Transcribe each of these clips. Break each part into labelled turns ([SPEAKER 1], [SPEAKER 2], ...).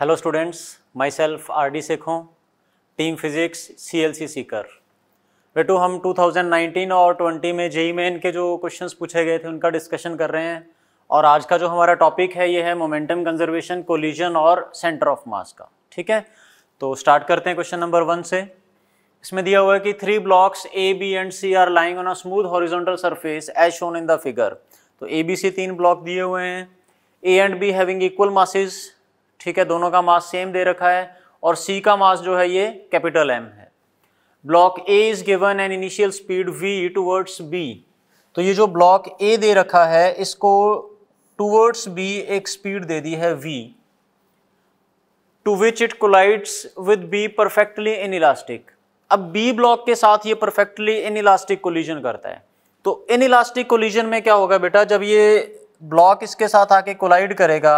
[SPEAKER 1] Hello students my self R D Sekhon team physics C L C Sikar बेटू हम 2019 और 20 में जेई e e मेन के जो क्वेश्चंस पूछे गए थे उनका डिस्कशन कर रहे हैं और आज का जो हमारा टॉपिक है ये है मोमेंटम कंजर्वेशन कोलिजन और सेंटर ऑफ मास का ठीक है तो स्टार्ट करते हैं क्वेश्चन नंबर वन से इसमें दिया हुआ है कि three blocks A B and C are lying on a smooth horizontal surface as shown in the figure तो ए बी सी तीन ब्लॉक दिए हुए हैं A and B having equal masses ठीक है दोनों का मास सेम दे रखा है और सी का मास जो है ये कैपिटल एम है block A is given an initial speed V towards B तो ये जो ब्लॉक ए दे रखा है इसको टूवर्ड्स बी एक स्पीड दे दी है V to which it collides with B perfectly inelastic अब बी ब्लॉक के साथ ये परफेक्टली इन इलास्टिक कोलिजन करता है तो इन इलास्टिक कोलिजन में क्या होगा बेटा जब ये ब्लॉक इसके साथ आके कोलाइड करेगा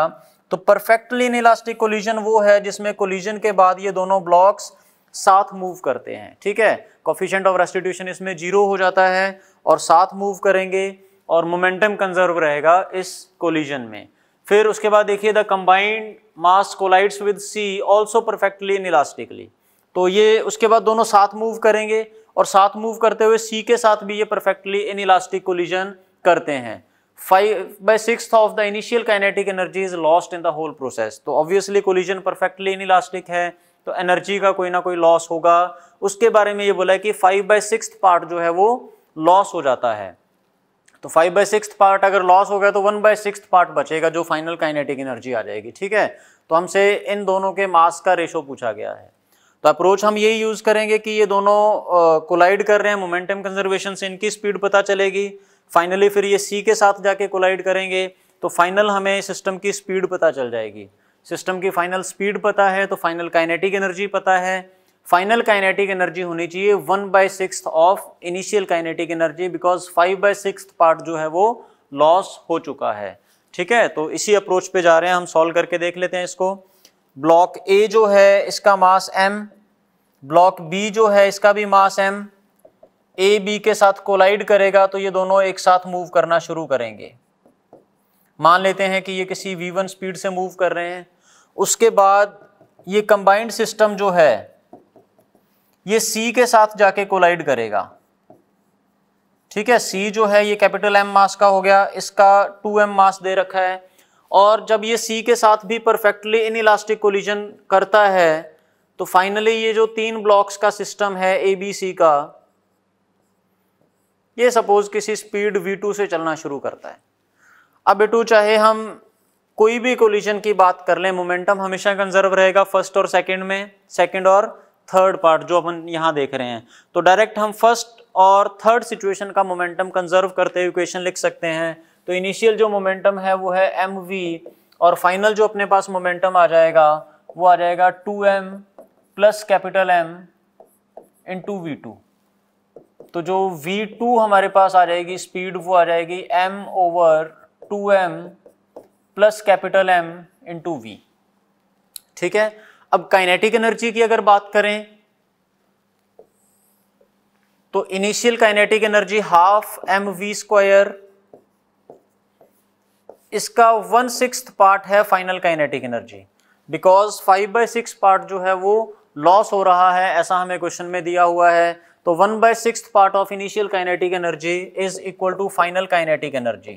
[SPEAKER 1] तो परफेक्टली इलास्टिक कोलिजन वो है जिसमें कोलिजन के बाद ये दोनों ब्लॉक्स साथ मूव करते हैं ठीक है कॉफिशेंट ऑफ रेस्टिट्यूशन इसमें जीरो हो जाता है और साथ मूव करेंगे और मोमेंटम कंजर्व रहेगा इस कोलिजन में फिर उसके बाद देखिए the combined mass collides with C also perfectly elastically तो ये उसके बाद दोनों साथ मूव करेंगे और साथ मूव करते हुए सी के साथ भी ये परफेक्टली इलास्टिक कोलिजन करते हैं five by six of the initial kinetic energy is lost in the whole process तो obviously collision perfectly inelastic है तो एनर्जी का कोई ना कोई लॉस होगा उसके बारे में ये बोला है कि फाइव बाई सिक्स पार्ट जो है वो लॉस हो जाता है तो फाइव बाई सिक्स पार्ट अगर लॉस हो गया तो वन बाई सिक्स पार्ट बचेगा जो फाइनल काइनेटिक एनर्जी आ जाएगी ठीक है तो हमसे इन दोनों के मास का रेशो पूछा गया है तो अप्रोच हम यही यूज़ करेंगे कि ये दोनों कोलाइड कर रहे हैं मोमेंटम कंजर्वेशन से इनकी स्पीड पता चलेगी फाइनली फिर ये सी के साथ जाके कोलाइड करेंगे तो फाइनल हमें सिस्टम की स्पीड पता चल जाएगी सिस्टम की फाइनल स्पीड पता है तो फाइनल काइनेटिक एनर्जी पता है फाइनल काइनेटिक एनर्जी होनी चाहिए one by six of initial kinetic energy because five by six part जो है वो लॉस हो चुका है ठीक है तो इसी अप्रोच पे जा रहे हैं हम सॉल्व करके देख लेते हैं इसको ब्लॉक ए जो है इसका मास एम ब्लॉक बी जो है इसका भी मास एम ए बी के साथ कोलाइड करेगा तो ये दोनों एक साथ मूव करना शुरू करेंगे मान लेते हैं कि ये किसी वी वन स्पीड से मूव कर रहे हैं उसके बाद ये कंबाइंड सिस्टम जो है ये सी के साथ जाके कोलाइड करेगा ठीक है सी जो है ये कैपिटल एम मास का हो गया इसका टू एम मास दे रखा है और जब ये सी के साथ भी परफेक्टली इन इलास्टिक कोलिजन करता है तो फाइनली ये जो तीन ब्लॉक्स का सिस्टम है ए बी सी का ये सपोज किसी स्पीड v2 से चलना शुरू करता है अब बेटू चाहे हम कोई भी कोलिजन की बात कर लें मोमेंटम हमेशा कंजर्व रहेगा फर्स्ट और सेकंड में सेकंड और थर्ड पार्ट जो अपन यहां देख रहे हैं तो डायरेक्ट हम फर्स्ट और थर्ड सिचुएशन का मोमेंटम कंजर्व करते हुए इक्वेशन लिख सकते हैं तो इनिशियल जो मोमेंटम है वो है एम वी और फाइनल जो अपने पास मोमेंटम आ जाएगा वो आ जाएगा two M plus capital M into V two तो जो v2 हमारे पास आ जाएगी स्पीड वो आ जाएगी m ओवर 2m प्लस कैपिटल एम इंटू वी ठीक है अब काइनेटिक एनर्जी की अगर बात करें तो initial kinetic energy half M V square इसका वन सिक्स पार्ट है final kinetic energy because five by six part जो है वो लॉस हो रहा है ऐसा हमें क्वेश्चन में दिया हुआ है तो one by six part of initial kinetic energy is equal to final kinetic energy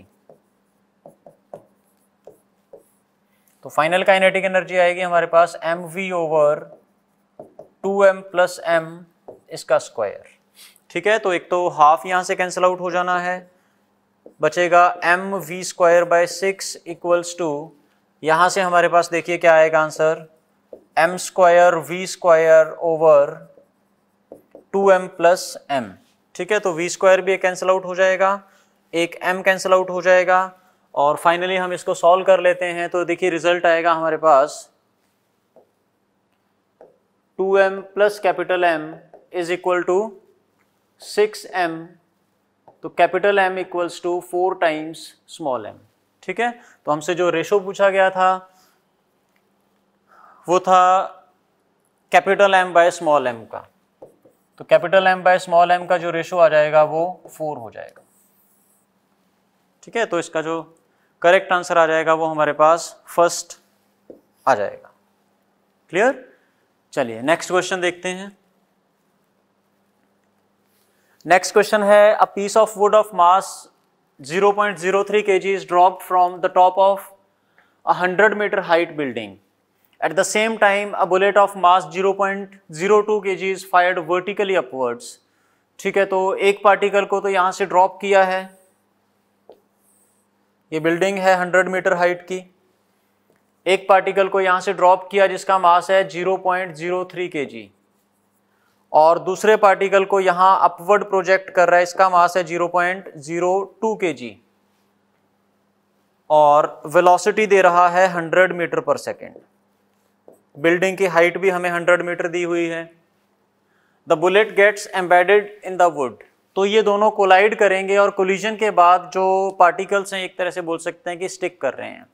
[SPEAKER 1] तो फाइनल काइनेटिक एनर्जी आएगी हमारे पास M V over two M plus M इसका स्क्वायर ठीक है तो एक तो हाफ यहां से कैंसिल आउट हो जाना है बचेगा M V square by six equals to यहां से हमारे पास देखिए क्या आएगा answer M square V square over two M plus M ठीक है तो वी स्क्वायर भी कैंसिल आउट हो जाएगा एक एम कैंसिल आउट हो जाएगा और फाइनली हम इसको सॉल्व कर लेते हैं तो देखिए रिजल्ट आएगा हमारे पास two M plus capital M is equal to six M तो capital M equals to four times small M ठीक है तो हमसे जो रेशो पूछा गया था वो था capital M by small M का तो capital M by small M का जो रेशो आ जाएगा वो फोर हो जाएगा ठीक है तो इसका जो करेक्ट आंसर आ जाएगा वो हमारे पास फर्स्ट आ जाएगा क्लियर चलिए नेक्स्ट क्वेश्चन देखते हैं नेक्स्ट क्वेश्चन है a piece of wood of mass 0.03 point zero three K G is drop from the top of 100 metre height building at the same time a bullet of mass 0.02 G is fired vertically upwards ठीक है तो एक particle को तो यहाँ से drop किया है ये बिल्डिंग है 100 मीटर हाइट की एक पार्टिकल को यहाँ से ड्रॉप किया जिसका मास है 0.03 पॉइंट और दूसरे पार्टिकल को यहाँ अपवर्ड प्रोजेक्ट कर रहा है इसका मास है 0.02 पॉइंट और वेलोसिटी दे रहा है 100 मीटर पर सेकेंड बिल्डिंग की हाइट भी हमें हंड्रेड मीटर दी हुई है the bullet gets embedded in the wood तो ये दोनों कोलाइड करेंगे और कोलिजन के बाद जो पार्टिकल्स हैं एक तरह से बोल सकते हैं कि स्टिक कर रहे हैं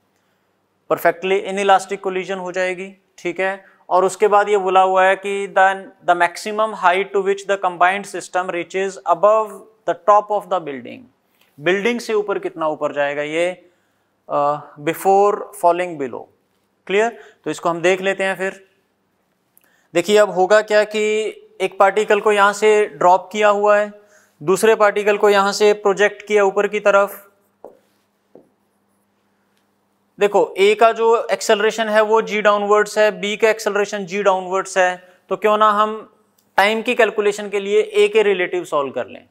[SPEAKER 1] परफेक्टली इन इलास्टिक कोलिजन हो जाएगी ठीक है और उसके बाद ये बोला हुआ है कि the maximum height to which the combined system reaches above the top of the building building से ऊपर कितना ऊपर जाएगा ये बिफोर फॉलिंग बिलो क्लियर तो इसको हम देख लेते हैं फिर देखिए अब होगा क्या कि एक पार्टिकल को यहाँ से ड्रॉप किया हुआ है दूसरे पार्टिकल को यहाँ से प्रोजेक्ट किया ऊपर की तरफ देखो ए का जो एक्सेलरेशन है वो जी डाउनवर्ड्स है बी का एक्सेलरेशन जी डाउनवर्ड्स है तो क्यों ना हम टाइम की कैलकुलेशन के लिए ए के रिलेटिव सॉल्व कर लें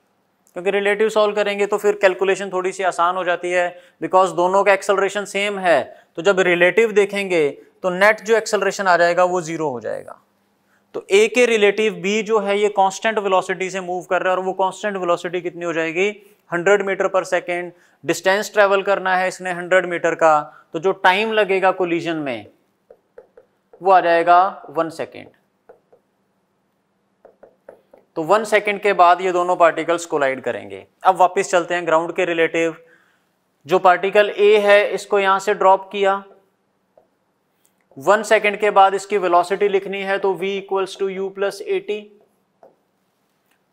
[SPEAKER 1] क्योंकि रिलेटिव सॉल्व करेंगे तो फिर कैलकुलेशन थोड़ी सी आसान हो जाती है बिकॉज दोनों का एक्सेलरेशन सेम है तो जब रिलेटिव देखेंगे तो नेट जो एक्सेलरेशन आ जाएगा वो जीरो हो जाएगा तो ए के रिलेटिव बी जो है ये कांस्टेंट वेलोसिटी से मूव कर रहा है और वो कांस्टेंट वेलोसिटी कितनी हो जाएगी 100 metre per second distance travel करना है इसने 100 मीटर का तो जो टाइम लगेगा कोलिजन में वो आ जाएगा वन सेकेंड तो वन सेकेंड के बाद ये दोनों पार्टिकल्स कोलाइड करेंगे अब वापस चलते हैं ग्राउंड के रिलेटिव जो पार्टिकल ए है इसको यहां से ड्रॉप किया वन सेकेंड के बाद इसकी वेलोसिटी लिखनी है तो v equals to u plus a t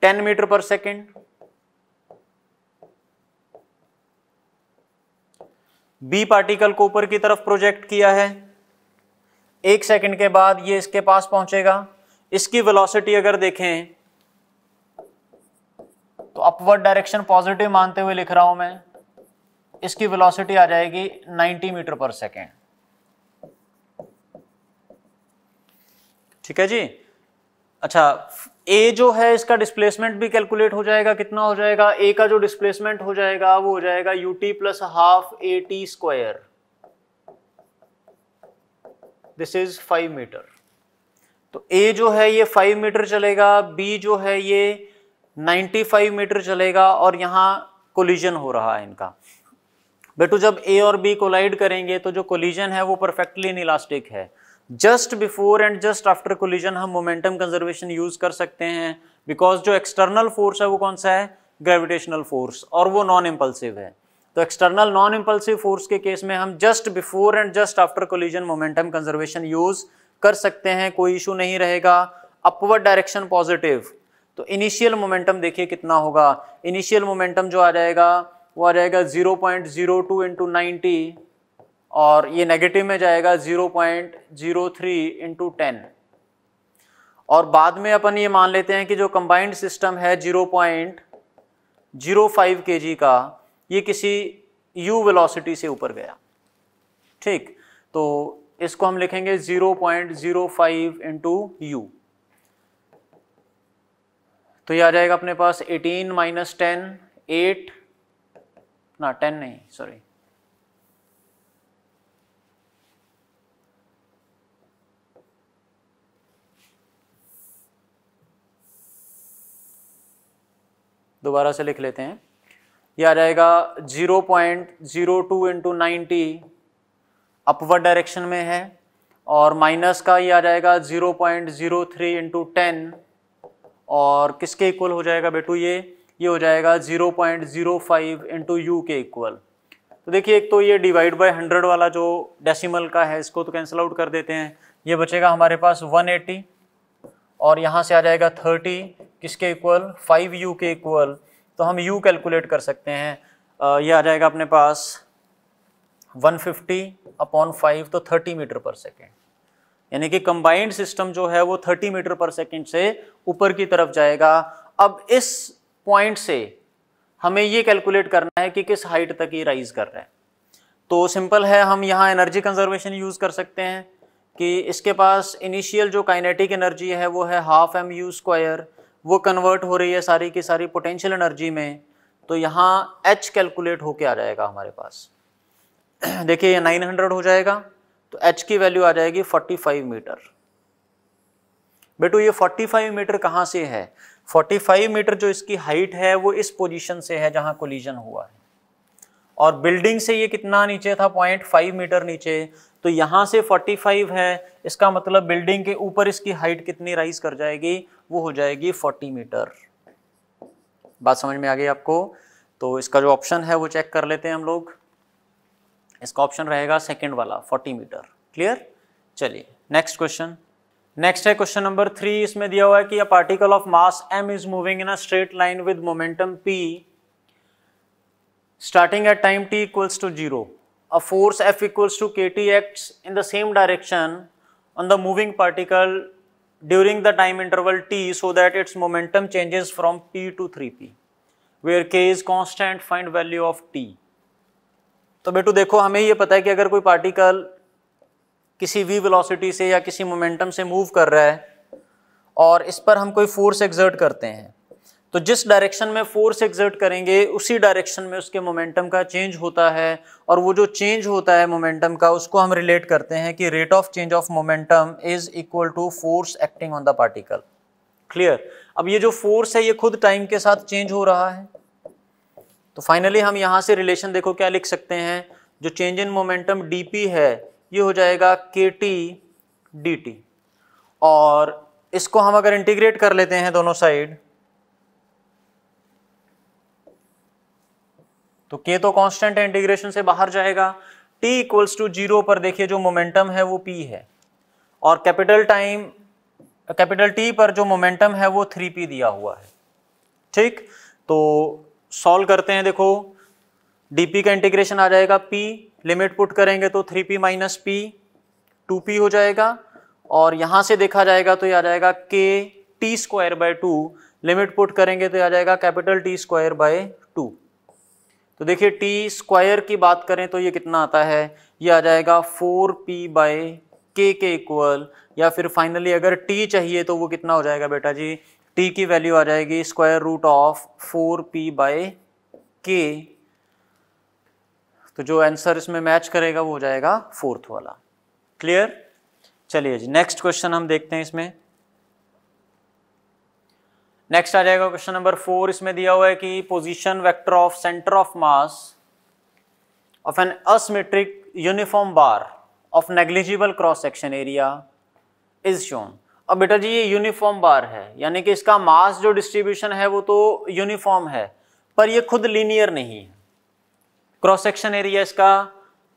[SPEAKER 1] ten metre per second B particle को ऊपर की तरफ प्रोजेक्ट किया है एक सेकेंड के बाद ये इसके पास पहुंचेगा इसकी वेलोसिटी अगर देखें तो अपवर्ड डायरेक्शन पॉजिटिव मानते हुए लिख रहा हूं मैं इसकी वेलोसिटी आ जाएगी 90 मीटर पर सेकेंड ठीक है जी अच्छा ए जो है इसका डिस्प्लेसमेंट भी कैलकुलेट हो जाएगा कितना हो जाएगा ए का जो डिस्प्लेसमेंट हो जाएगा वो हो जाएगा u T plus half A T square this is five metre तो ए जो है ये फाइव मीटर चलेगा बी जो है ये नाइन्टी फाइव मीटर चलेगा और यहां कोलिजन हो रहा है इनका बेटू जब ए और बी कोलाइड करेंगे तो जो कोलिजन है वो परफेक्टली इलास्टिक है just before and just after collision हम मोमेंटम कंजर्वेशन यूज कर सकते हैं बिकॉज जो एक्सटर्नल फोर्स है वो कौन सा है ग्रेविटेशनल फोर्स और वो नॉन इम्पल्सिव है तो एक्सटर्नल नॉन इम्पल्सिव फोर्स के केस में हम just before and just after collision momentum conservation use कर सकते हैं कोई इशू नहीं रहेगा अपवर्ड डायरेक्शन पॉजिटिव तो इनिशियल मोमेंटम देखिए कितना होगा इनिशियल मोमेंटम जो आ जाएगा वो आ जाएगा zero point zero two into और ये नेगेटिव में जाएगा zero point zero three into ten और बाद में अपन ये मान लेते हैं कि जो कंबाइंड सिस्टम है ज़ीरो पॉइंट ज़ीरो फाइव के जी का ये किसी यू वेलोसिटी से ऊपर गया ठीक तो इसको हम लिखेंगे zero point zero five into u तो ये आ जाएगा अपने पास एटीन माइनस टेन एट ना टेन नहीं सॉरी दोबारा से लिख लेते हैं यह आ जाएगा zero point zero two into upward direction में है और माइनस का ये आ जाएगा zero point zero three into ten और किसके इक्वल हो जाएगा बेटू ये ये हो जाएगा zero point zero five into u के इक्वल तो देखिए एक तो ये डिवाइड बाय हंड्रेड वाला जो डेसिमल का है इसको तो कैंसिल आउट कर देते हैं ये बचेगा हमारे पास वन एटी और यहाँ से आ जाएगा थर्टी किसके इक्वल फाइव यू के इक्वल तो हम यू कैलकुलेट कर सकते हैं ये आ जाएगा अपने पास वन फिफ्टी अपॉन फाइव तो थर्टी मीटर पर सेकेंड यानी कि कंबाइंड सिस्टम जो है वो थर्टी मीटर पर सेकेंड से ऊपर की तरफ जाएगा अब इस पॉइंट से हमें ये कैलकुलेट करना है कि किस हाइट तक ये राइज कर रहा है तो सिंपल है हम यहाँ एनर्जी कंजर्वेशन यूज़ कर सकते हैं कि इसके पास इनिशियल जो काइनेटिक एनर्जी है वो है हाफ एम यू स्क्वायर वो कन्वर्ट हो रही है सारी की सारी पोटेंशियल एनर्जी में तो यहाँ एच कैलकुलेट होके आ जाएगा हमारे पास देखिए ये 900 हो जाएगा तो एच की वैल्यू आ जाएगी 45 मीटर बेटो ये 45 मीटर कहाँ से है 45 मीटर जो इसकी हाइट है वो इस पोजीशन से है जहाँ कोलिजन हुआ है और बिल्डिंग से ये कितना नीचे था पॉइंट फाइव मीटर नीचे तो यहाँ से 45 है इसका मतलब बिल्डिंग के ऊपर इसकी हाइट कितनी राइज कर जाएगी वो हो जाएगी 40 मीटर बात समझ में आ गई आपको तो इसका जो ऑप्शन है वो चेक कर लेते हैं हम लोग इसका ऑप्शन रहेगा सेकेंड वाला फोर्टी मीटर क्लियर चलिए नेक्स्ट क्वेश्चन नेक्स्ट है क्वेश्चन नंबर थ्री इसमें दिया हुआ है कि a particle of mass M is moving in a straight line with momentum p starting at time t equals to zero a force F equals to k t acts in the same direction on the moving particle during the time interval T so that its momentum changes from p to three p where k is constant find value of T तो बेटू देखो हमें ये पता है कि अगर कोई पार्टिकल किसी वी वेलोसिटी से या किसी मोमेंटम से मूव कर रहा है और इस पर हम कोई फोर्स एग्जर्ट करते हैं तो जिस डायरेक्शन में फोर्स एग्जर्ट करेंगे उसी डायरेक्शन में उसके मोमेंटम का चेंज होता है और वो जो चेंज होता है मोमेंटम का उसको हम रिलेट करते हैं कि rate of change of momentum is equal to force acting on the particle clear अब ये जो फोर्स है ये खुद टाइम के साथ चेंज हो रहा है तो फाइनली हम यहाँ से रिलेशन देखो क्या लिख सकते हैं जो चेंज इन मोमेंटम डी है ये हो जाएगा के टी डी टी और इसको हम अगर इंटीग्रेट कर लेते हैं दोनों साइड तो के तो कांस्टेंट है इंटीग्रेशन से बाहर जाएगा टी इक्वल्स टू जीरो पर देखिए जो मोमेंटम है वो पी है और कैपिटल टाइम कैपिटल टी पर जो मोमेंटम है वो थ्री पी दिया हुआ है ठीक तो सॉल्व करते हैं देखो डीपी का इंटीग्रेशन आ जाएगा पी लिमिट पुट करेंगे तो three p minus p two p हो जाएगा और यहाँ से देखा जाएगा तो यह आ जाएगा k t square by two limit put करेंगे तो यह आ जाएगा capital T square by two तो देखिए टी स्क्वायर की बात करें तो ये कितना आता है ये आ जाएगा फोर पी बाय के के इक्वल या फिर फाइनली अगर टी चाहिए तो वो कितना हो जाएगा बेटा जी टी की वैल्यू आ जाएगी square root of four p by k तो जो आंसर इसमें मैच करेगा वो हो जाएगा फोर्थ वाला क्लियर चलिए जी नेक्स्ट क्वेश्चन हम देखते हैं इसमें नेक्स्ट आ जाएगा क्वेश्चन नंबर फोर इसमें दिया हुआ है कि position vector of centre of mass of an asymmetric uniform bar of negligible cross section area is shown अब बेटा जी ये यूनिफॉर्म बार है यानी कि इसका मास जो डिस्ट्रीब्यूशन है वो तो यूनिफॉर्म है पर ये खुद लीनियर नहीं है क्रॉस सेक्शन एरिया इसका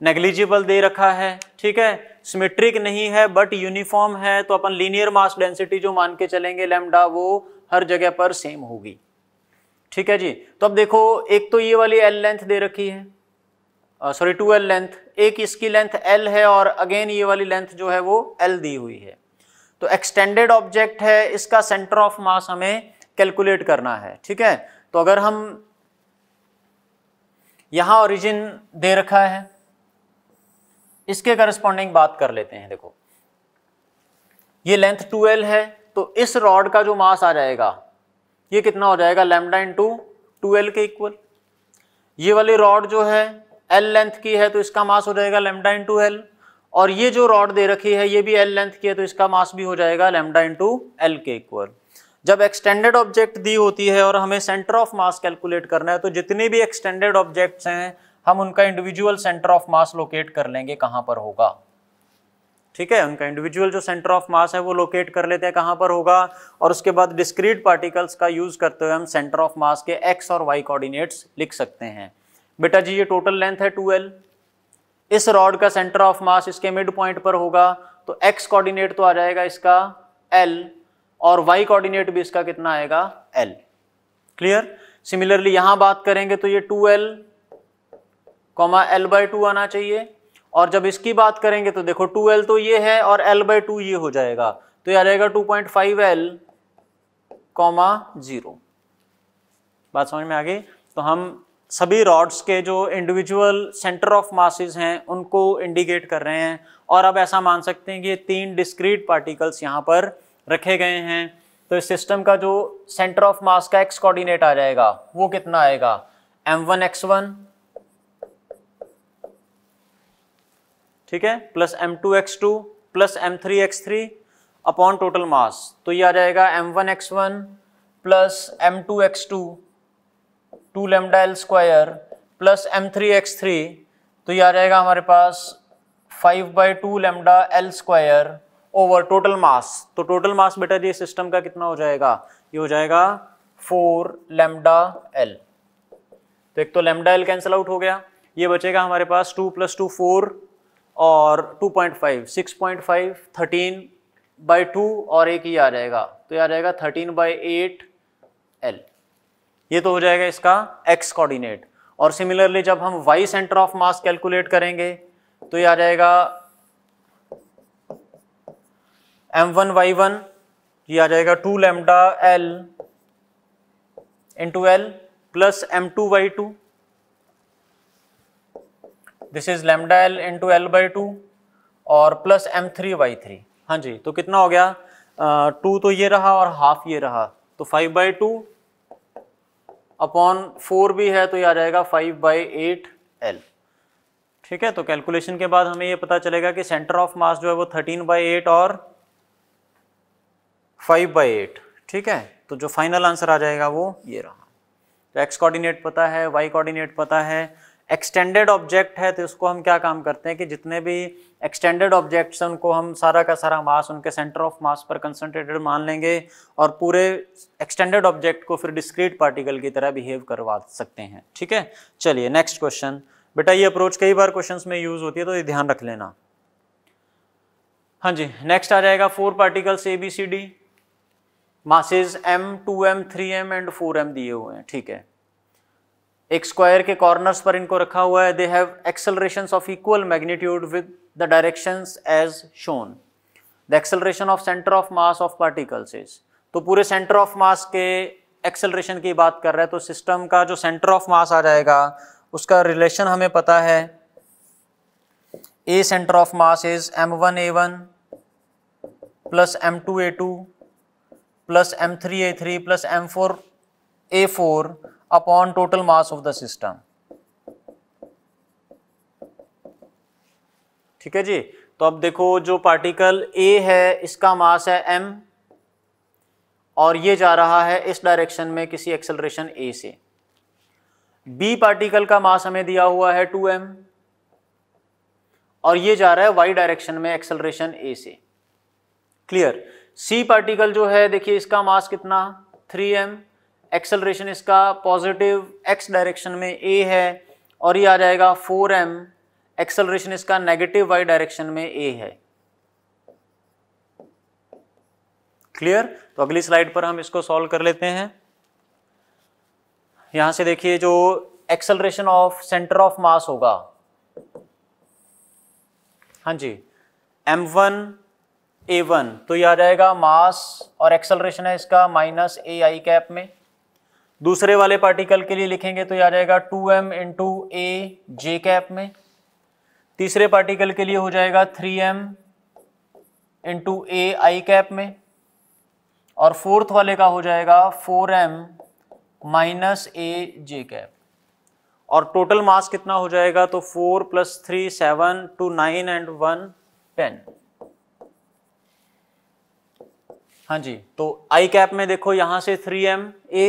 [SPEAKER 1] नेग्लिजिबल दे रखा है ठीक है सिमेट्रिक नहीं है बट यूनिफॉर्म है तो अपन लीनियर मास डेंसिटी जो मान के चलेंगे लेमडा वो हर जगह पर सेम होगी ठीक है जी तो अब देखो एक तो ये वाली एल लेंथ दे रखी है सॉरी टू एल लेंथ एक इसकी लेंथ एल है और अगेन ये वाली लेंथ जो है वो एल दी हुई है तो एक्सटेंडेड ऑब्जेक्ट है इसका सेंटर ऑफ मास हमें कैलकुलेट करना है ठीक है तो अगर हम यहां ओरिजिन दे रखा है इसके करस्पॉन्डिंग बात कर लेते हैं देखो ये लेंथ 2l है तो इस रॉड का जो मास आ जाएगा ये कितना हो जाएगा लेमडा टू एल के इक्वल ये वाली रॉड जो है एल लेंथ की है तो इसका मास हो जाएगा लेमडा टू एल और ये जो रॉड दे रखी है ये भी एल लेंथ की है तो इसका मास भी हो जाएगा लेमडा टू एल के इक्वल जब एक्सटेंडेड ऑब्जेक्ट दी होती है और हमें सेंटर ऑफ मास कैलकुलेट करना है तो जितने भी एक्सटेंडेड ऑब्जेक्ट्स हैं हम उनका individual centre of mass locate कर लेंगे कहाँ पर होगा ठीक है उनका इंडिविजुअल जो सेंटर ऑफ मास है वो लोकेट कर लेते हैं कहाँ पर होगा और उसके बाद डिस्क्रीट पार्टिकल्स का यूज़ करते हुए हम सेंटर ऑफ मास के एक्स और वाई कोऑर्डिनेट्स लिख सकते हैं बेटा जी ये टोटल लेंथ है एल इस रॉड का सेंटर ऑफ मास इसके मिड पॉइंट पर होगा तो एक्स कोऑर्डिनेट तो आ जाएगा इसका एल और वाई कोऑर्डिनेट भी इसका कितना आएगा एल क्लियर सिमिलरली यहां बात करेंगे तो ये two L comma L by two आना चाहिए और जब इसकी बात करेंगे तो देखो टू एल तो ये है और एल बाई टू ये हो जाएगा तो ये आ जाएगा two point five L comma zero बात समझ में आ गई तो हम सभी रॉड्स के जो इंडिविजुअल सेंटर ऑफ मासेस हैं उनको इंडिकेट कर रहे हैं और अब ऐसा मान सकते हैं कि ये तीन डिस्क्रीट पार्टिकल्स यहाँ पर रखे गए हैं तो इस सिस्टम का जो सेंटर ऑफ मास का एक्स कोऑर्डिनेट आ जाएगा वो कितना आएगा एम वन एक्स वन ठीक है plus M two x two plus m three x three upon total mass तो ये आ जाएगा m one x one plus M two x two two lambda L square plus m three x three तो ये आ जाएगा हमारे पास five by two lambda L square over total mass तो टोटल मास बेटा जी सिस्टम का कितना हो जाएगा ये हो जाएगा फोर लेमडा एल तो एक तो लेमडा एल कैंसिल आउट हो गया ये बचेगा हमारे पास टू प्लस टू फोर और two point five six point five thirteen by two और एक ही आ जाएगा तो ये आ जाएगा थर्टीन बाई एट एल ये तो हो जाएगा इसका एक्स कोऑर्डिनेट और सिमिलरली जब हम y centre of mass calculate करेंगे तो ये आ जाएगा एम वन वाई वन ये आ जाएगा two lambda L into L plus M two y two this is lambda L into L by two और plus m three y three हाँ जी तो कितना हो गया टू uh, तो ये रहा और हाफ ये रहा तो five by two upon four भी है तो ये आ जाएगा फाइव बाई एट एल ठीक है तो कैलकुलेशन के बाद हमें ये पता चलेगा कि सेंटर ऑफ मास जो है वो थर्टीन बाई एट और फाइव बाई एट ठीक है तो जो फाइनल आंसर आ जाएगा वो ये रहा तो एक्स कोऑर्डिनेट पता है वाई कोऑर्डिनेट पता है एक्सटेंडेड ऑब्जेक्ट है तो उसको हम क्या काम करते हैं कि जितने भी एक्सटेंडेड ऑब्जेक्ट्स हैं उनको हम सारा का सारा मास उनके सेंटर ऑफ मास पर कंसंट्रेटेड मान लेंगे और पूरे एक्सटेंडेड ऑब्जेक्ट को फिर डिस्क्रीट पार्टिकल की तरह बिहेव करवा सकते हैं ठीक है चलिए नेक्स्ट क्वेश्चन बेटा ये अप्रोच कई बार क्वेश्चन में यूज़ होती है तो ये ध्यान रख लेना हाँ जी नेक्स्ट आ जाएगा four particles A B C D masses m two m three m and four m दिए हुए हैं ठीक है एक स्क्वायर के कॉर्नर्स पर इनको रखा हुआ है they have acceleration of equal magnitude with the direction as shown the acceleration of centre of mass of particles is तो पूरे सेंटर ऑफ मास के एक्सेलरेशन की बात कर रहे हैं तो सिस्टम का जो सेंटर ऑफ मास आ जाएगा उसका रिलेशन हमें पता है a centre of mass is m one a one plus M two a two plus m three a three plus m four a four upon total mass of the system ठीक है जी तो अब देखो जो पार्टिकल ए है इसका मास है एम और ये जा रहा है इस डायरेक्शन में किसी एक्सेलरेशन ए से बी पार्टिकल का मास हमें दिया हुआ है टू एम और ये जा रहा है वाई डायरेक्शन में एक्सेलरेशन ए से क्लियर सी पार्टिकल जो है देखिए इसका मास कितना 3m एक्सेलरेशन इसका पॉजिटिव एक्स डायरेक्शन में ए है और ये आ जाएगा 4m एक्सेलरेशन इसका नेगेटिव वाई डायरेक्शन में ए है क्लियर तो अगली स्लाइड पर हम इसको सॉल्व कर लेते हैं यहां से देखिए जो acceleration of centre of mass होगा हाँ जी m1 ए वन तो यह आ जाएगा मास और एक्सलरेशन है इसका माइनस ए आई कैप में दूसरे वाले पार्टिकल के लिए लिखेंगे तो यह आ जाएगा two M into a j cap में तीसरे पार्टिकल के लिए हो जाएगा three m into a i cap में और फोर्थ वाले का हो जाएगा four m minus a j cap और टोटल मास कितना हो जाएगा तो four plus three seven two nine and one ten हाँ जी तो आई कैप में देखो यहाँ से थ्री एम ए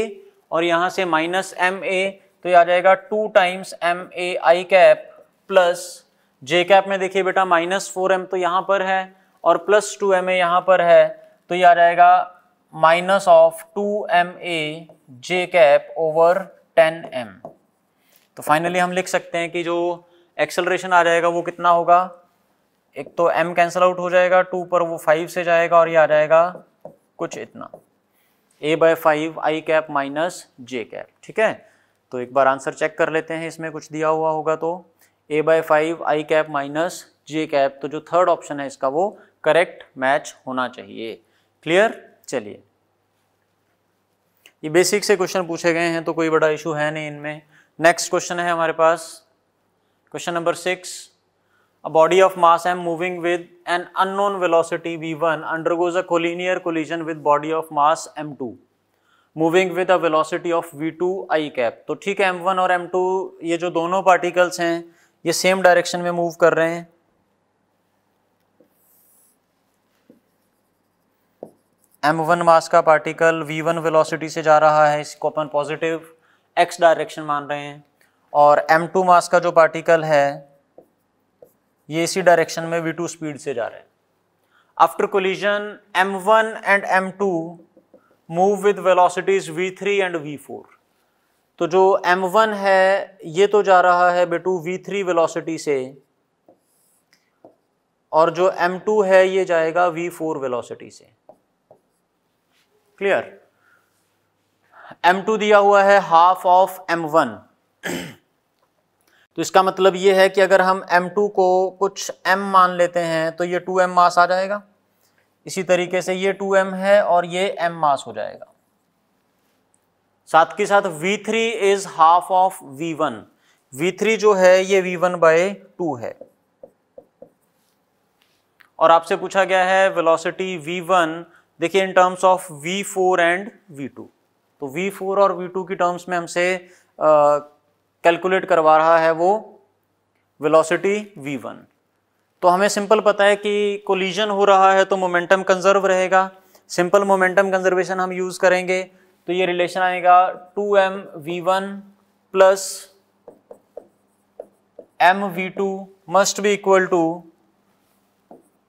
[SPEAKER 1] और यहाँ से माइनस एम ए तो ये आ जाएगा two times m a i cap plus J cap में देखिए बेटा माइनस फोर एम तो यहाँ पर है और प्लस टू एम ए यहाँ पर है तो ये आ जाएगा minus of two m a j cap over ten m तो फाइनली हम लिख सकते हैं कि जो एक्सेलरेशन आ जाएगा वो कितना होगा एक तो m कैंसिल आउट हो जाएगा टू पर वो फाइव से जाएगा और ये आ जाएगा कुछ इतना a by five i cap minus j cap ठीक है तो एक बार आंसर चेक कर लेते हैं इसमें कुछ दिया हुआ होगा तो a by five i cap minus j cap तो जो थर्ड ऑप्शन है इसका वो करेक्ट मैच होना चाहिए क्लियर चलिए ये बेसिक से क्वेश्चन पूछे गए हैं तो कोई बड़ा इशू है नहीं इनमें नेक्स्ट क्वेश्चन है हमारे पास question number six a body of mass m moving with an unknown velocity v1 undergoes a collinear collision with body of mass m2 moving with a velocity of v2 two I cap तो ठीक है m1 और m2 ये जो दोनों particles हैं ये same direction में मूव कर रहे हैं वन मास का पार्टिकल वी वन वेलोसिटी से जा रहा है इसको अपन पॉजिटिव एक्स डायरेक्शन मान रहे हैं और एम टू मास का जो पार्टिकल है ये इसी डायरेक्शन में वी टू स्पीड से जा रहे हैं after collision m one and m two move with velocities v three and v four तो जो एम वन है ये तो जा रहा है बेटू वी थ्री वेलोसिटी से और जो एम टू है ये जाएगा वी फोर वेलोसिटी से क्लियर एम टू दिया हुआ है हाफ ऑफ एम वन तो इसका मतलब ये है कि अगर हम m2 को कुछ m मान लेते हैं तो ये 2m मास आ जाएगा इसी तरीके से ये 2m है और ये m मास हो जाएगा साथ के साथ v3 is half of v one जो है ये v1 वन बाय टू है और आपसे पूछा गया है वेलोसिटी v1 देखिए in terms of v4 and v2 तो v4 और v2 की टर्म्स में हमसे कैलकुलेट करवा रहा है वो वेलोसिटी वन तो हमें सिंपल पता है कि कोलिजन हो रहा है तो मोमेंटम कंजर्व रहेगा सिंपल मोमेंटम कंजर्वेशन हम यूज़ करेंगे तो ये रिलेशन आएगा two m v one plus m v two must be equal to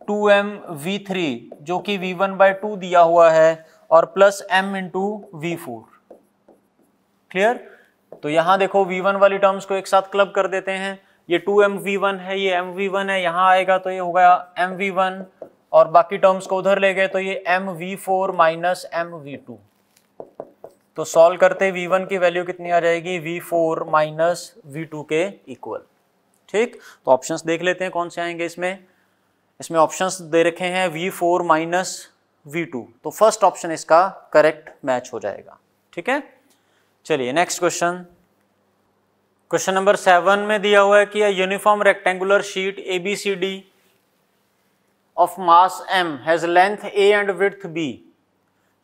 [SPEAKER 1] two m v three जो कि वी वन बाई टू दिया हुआ है और plus M into v four clear तो यहां देखो v1 वाली टर्म्स को एक साथ क्लब कर देते हैं ये टू एम वी वन है ये एम वी वन है यहाँ आएगा तो ये हो गया एम वी वन और बाकी टर्म्स को उधर ले गए तो ये m v four minus m v two तो सॉल्व करते वी वन की वैल्यू कितनी आ जाएगी v four minus v two के इक्वल ठीक तो ऑप्शंस देख लेते हैं कौन से आएंगे इसमें इसमें ऑप्शंस दे रखे हैं v four minus v two तो फर्स्ट ऑप्शन इसका करेक्ट मैच हो जाएगा ठीक है चलिए next question question number seven में दिया हुआ है कि uniform rectangular sheet A B C D of mass m has length a and with b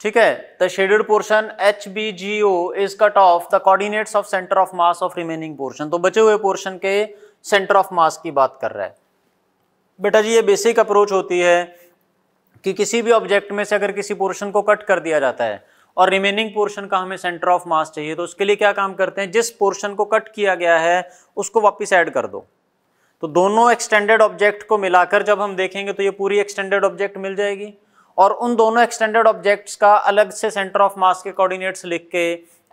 [SPEAKER 1] ठीक है the shaded portion H B G O is cut off the coordinates of centre of mass of remaining portion तो बचे हुए portion के centre of मास की बात कर रहा है बेटा जी ये बेसिक अप्रोच होती है कि किसी भी ऑब्जेक्ट में से अगर किसी पोर्शन को कट कर दिया जाता है और रिमेनिंग पोर्शन का हमें सेंटर ऑफ मास चाहिए तो उसके लिए क्या काम करते हैं जिस पोर्शन को कट किया गया है उसको वापस ऐड कर दो तो दोनों एक्सटेंडेड ऑब्जेक्ट को मिलाकर जब हम देखेंगे तो ये पूरी एक्सटेंडेड ऑब्जेक्ट मिल जाएगी और उन दोनों एक्सटेंडेड ऑब्जेक्ट्स का अलग से सेंटर ऑफ मास के कोऑर्डिनेट्स लिख के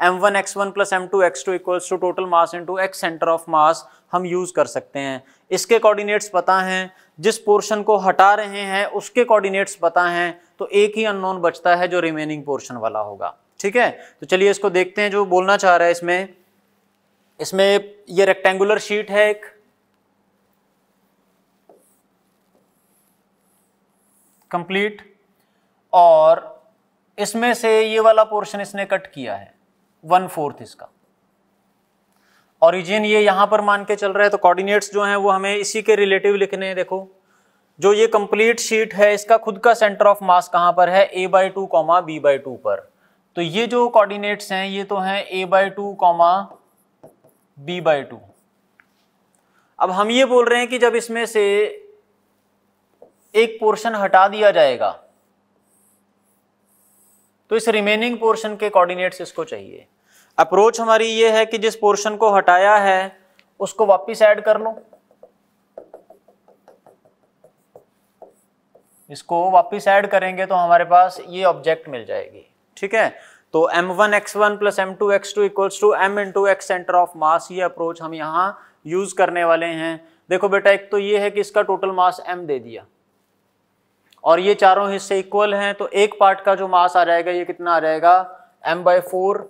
[SPEAKER 1] m one x one plus M two x two equals to total mass into x centre of mass हम यूज़ कर सकते हैं इसके कोऑर्डिनेट्स पता हैं जिस पोर्शन को हटा रहे हैं उसके कोऑर्डिनेट्स पता हैं तो एक ही अननोन बचता है जो रिमेनिंग पोर्शन वाला होगा ठीक है तो चलिए इसको देखते हैं जो बोलना चाह रहा है इसमें इसमें ये रेक्टेंगुलर शीट है एक कंप्लीट और इसमें से ये वाला पोर्शन इसने कट किया है वन फोर्थ इसका ओरिजिन ये यहाँ पर मान के चल रहा है तो कोऑर्डिनेट्स जो हैं वो हमें इसी के रिलेटिव लिखने हैं देखो जो ये कंप्लीट शीट है इसका खुद का सेंटर ऑफ मास कहाँ पर है a by two comma b by two पर तो ये जो कोऑर्डिनेट्स हैं ये तो हैं a by two comma b by two अब हम ये बोल रहे हैं कि जब इसमें से एक पोर्शन हटा दिया जाएगा तो इस रिमेनिंग पोर्शन के कॉर्डिनेट्स इसको चाहिए अप्रोच हमारी ये है कि जिस पोर्शन को हटाया है उसको वापस ऐड कर लो इसको वापस ऐड करेंगे तो हमारे पास ये ऑब्जेक्ट मिल जाएगी ठीक है तो M one x one plus M two x two equals to m into x centre of mass ये अप्रोच हम यहाँ यूज करने वाले हैं देखो बेटा एक तो ये है कि इसका टोटल मास एम दे दिया और ये चारों हिस्से इक्वल हैं तो एक पार्ट का जो मास आ जाएगा ये कितना आ जाएगा एम बाई फोर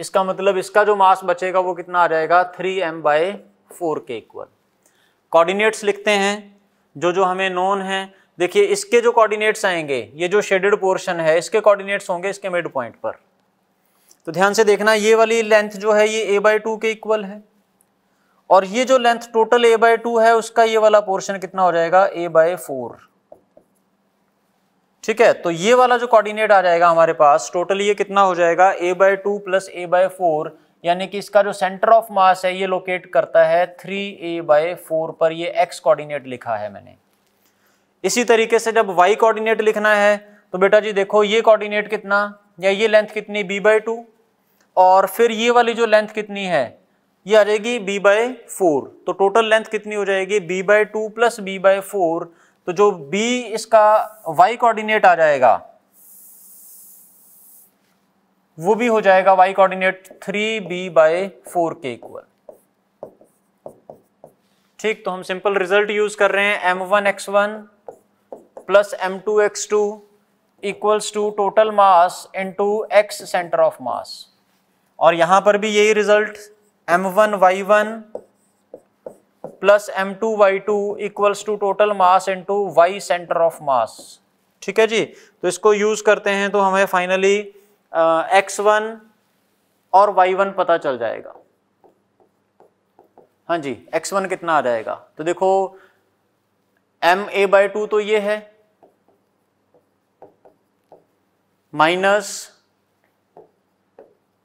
[SPEAKER 1] इसका मतलब इसका जो मास बचेगा वो कितना आ जाएगा थ्री एम बाई फोर के इक्वल कोऑर्डिनेट्स लिखते हैं जो जो हमें नोन है देखिए इसके जो कोऑर्डिनेट्स आएंगे ये जो शेडेड पोर्शन है इसके कोऑर्डिनेट्स होंगे इसके मिड पॉइंट पर तो ध्यान से देखना ये वाली लेंथ जो है ये ए बाई टू के इक्वल है और ये जो length total a by two है उसका ये वाला पोर्शन कितना हो जाएगा ए बाय फोर ठीक है तो ये वाला जो कोऑर्डिनेट आ जाएगा हमारे पास टोटल ये कितना हो जाएगा a by two plus a by four यानी कि इसका जो सेंटर ऑफ मास है ये लोकेट करता है थ्री ए बाय फोर पर ये एक्स कोऑर्डिनेट लिखा है मैंने इसी तरीके से जब वाई कोऑर्डिनेट लिखना है तो बेटा जी देखो ये कोऑर्डिनेट कितना या ये लेंथ कितनी बी बाई टू और फिर ये वाली जो लेंथ कितनी है ये आ जाएगी बी बाय फोर तो टोटल लेंथ कितनी हो जाएगी b by two plus b by four तो जो b इसका y कोऑर्डिनेट आ जाएगा वो भी हो जाएगा y coordinate 3b b by four के इक्वल ठीक तो हम सिंपल रिजल्ट यूज कर रहे हैं m1 one x one plus M two x two equals to total mass into x centre of mass और यहां पर भी यही result m1 y1 plus M two y two equals to total mass into y centre of mass ठीक है जी तो इसको यूज करते हैं तो हमें फाइनली एक्स वन और वाई वन पता चल जाएगा हाँ जी एक्स वन कितना आ जाएगा तो देखो एम ए बाई टू तो ये है minus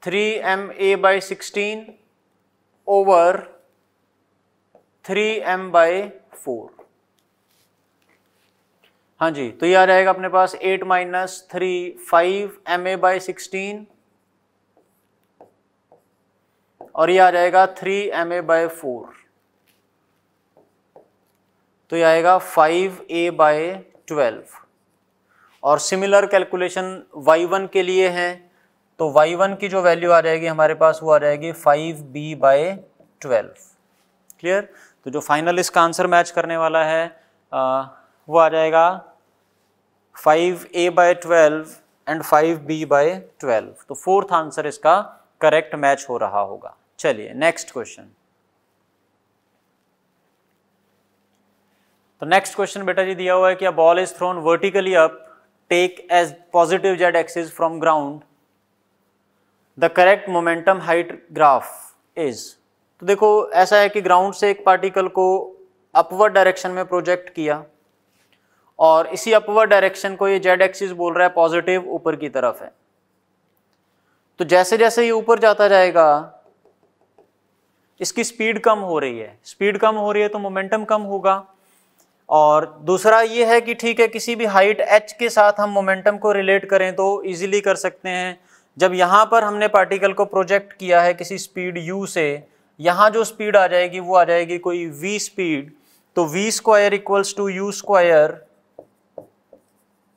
[SPEAKER 1] three m a by sixteen over three m by four हाँ जी तो ये आ जाएगा अपने पास eight minus three five m a by sixteen और ये आ जाएगा three m a by four तो ये आएगा फाइव ए बाय ट्वेल्व और सिमिलर कैलकुलेशन वाई वन के लिए है तो वाई वन की जो वैल्यू आ जाएगी हमारे पास वो आ जाएगी five b by twelve clear तो जो फाइनल इसका आंसर मैच करने वाला है आ, वो आ जाएगा five a by twelve and five b by twelve तो फोर्थ आंसर इसका करेक्ट मैच हो रहा होगा चलिए नेक्स्ट क्वेश्चन तो नेक्स्ट क्वेश्चन बेटा जी दिया हुआ है कि a ball is thrown vertically up take as positive z axis from ground the correct momentum height graph is तो देखो ऐसा है कि ग्राउंड से एक पार्टिकल को अपवर्ड डायरेक्शन में प्रोजेक्ट किया और इसी अपवर्ड डायरेक्शन को ये जेड एक्सिस बोल रहा है पॉजिटिव ऊपर की तरफ है तो जैसे जैसे ये ऊपर जाता जाएगा इसकी स्पीड कम हो रही है स्पीड कम हो रही है तो मोमेंटम कम होगा और दूसरा ये है कि ठीक है किसी भी हाइट एच के साथ हम मोमेंटम को रिलेट करें तो इजीली कर सकते हैं जब यहाँ पर हमने पार्टिकल को प्रोजेक्ट किया है किसी स्पीड यू से यहाँ जो स्पीड आ जाएगी वो आ जाएगी कोई v स्पीड तो v square equals to u square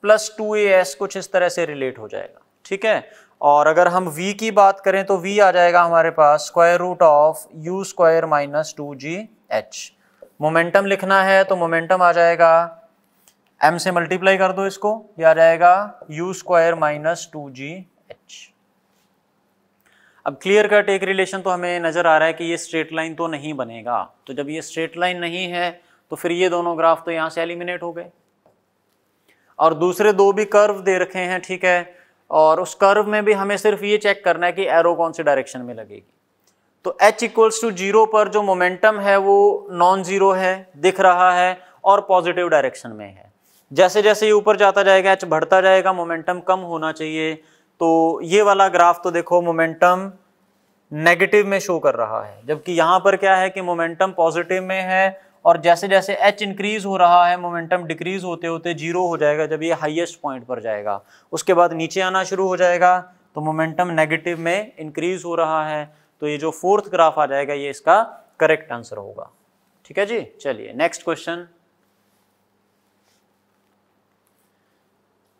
[SPEAKER 1] plus two A s कुछ इस तरह से रिलेट हो जाएगा ठीक है और अगर हम v की बात करें तो v आ जाएगा हमारे पास square root of u square minus two ji h momentum लिखना है तो मोमेंटम आ जाएगा m से मल्टीप्लाई कर दो इसको ये आ जाएगा u square minus two g अब क्लियर कट एक रिलेशन तो हमें नज़र आ रहा है कि ये स्ट्रेट लाइन तो नहीं बनेगा तो जब ये स्ट्रेट लाइन नहीं है तो फिर ये दोनों ग्राफ तो यहाँ से एलिमिनेट हो गए और दूसरे दो भी कर्व दे रखे हैं ठीक है और उस कर्व में भी हमें सिर्फ ये चेक करना है कि एरो कौन से डायरेक्शन में लगेगी तो h इक्वल्स टू जीरो पर जो मोमेंटम है वो नॉन ज़ीरो है दिख रहा है और पॉजिटिव डायरेक्शन में है जैसे जैसे ये ऊपर जाता जाएगा h बढ़ता जाएगा मोमेंटम कम होना चाहिए तो ये वाला ग्राफ तो देखो मोमेंटम नेगेटिव में शो कर रहा है जबकि यहां पर क्या है कि मोमेंटम पॉजिटिव में है और जैसे जैसे एच इंक्रीज हो रहा है मोमेंटम डिक्रीज होते होते जीरो हो जाएगा जब ये हाईएस्ट पॉइंट पर जाएगा उसके बाद नीचे आना शुरू हो जाएगा तो मोमेंटम नेगेटिव में इंक्रीज हो रहा है तो ये जो फोर्थ ग्राफ आ जाएगा ये इसका करेक्ट आंसर होगा ठीक है जी चलिए नेक्स्ट क्वेश्चन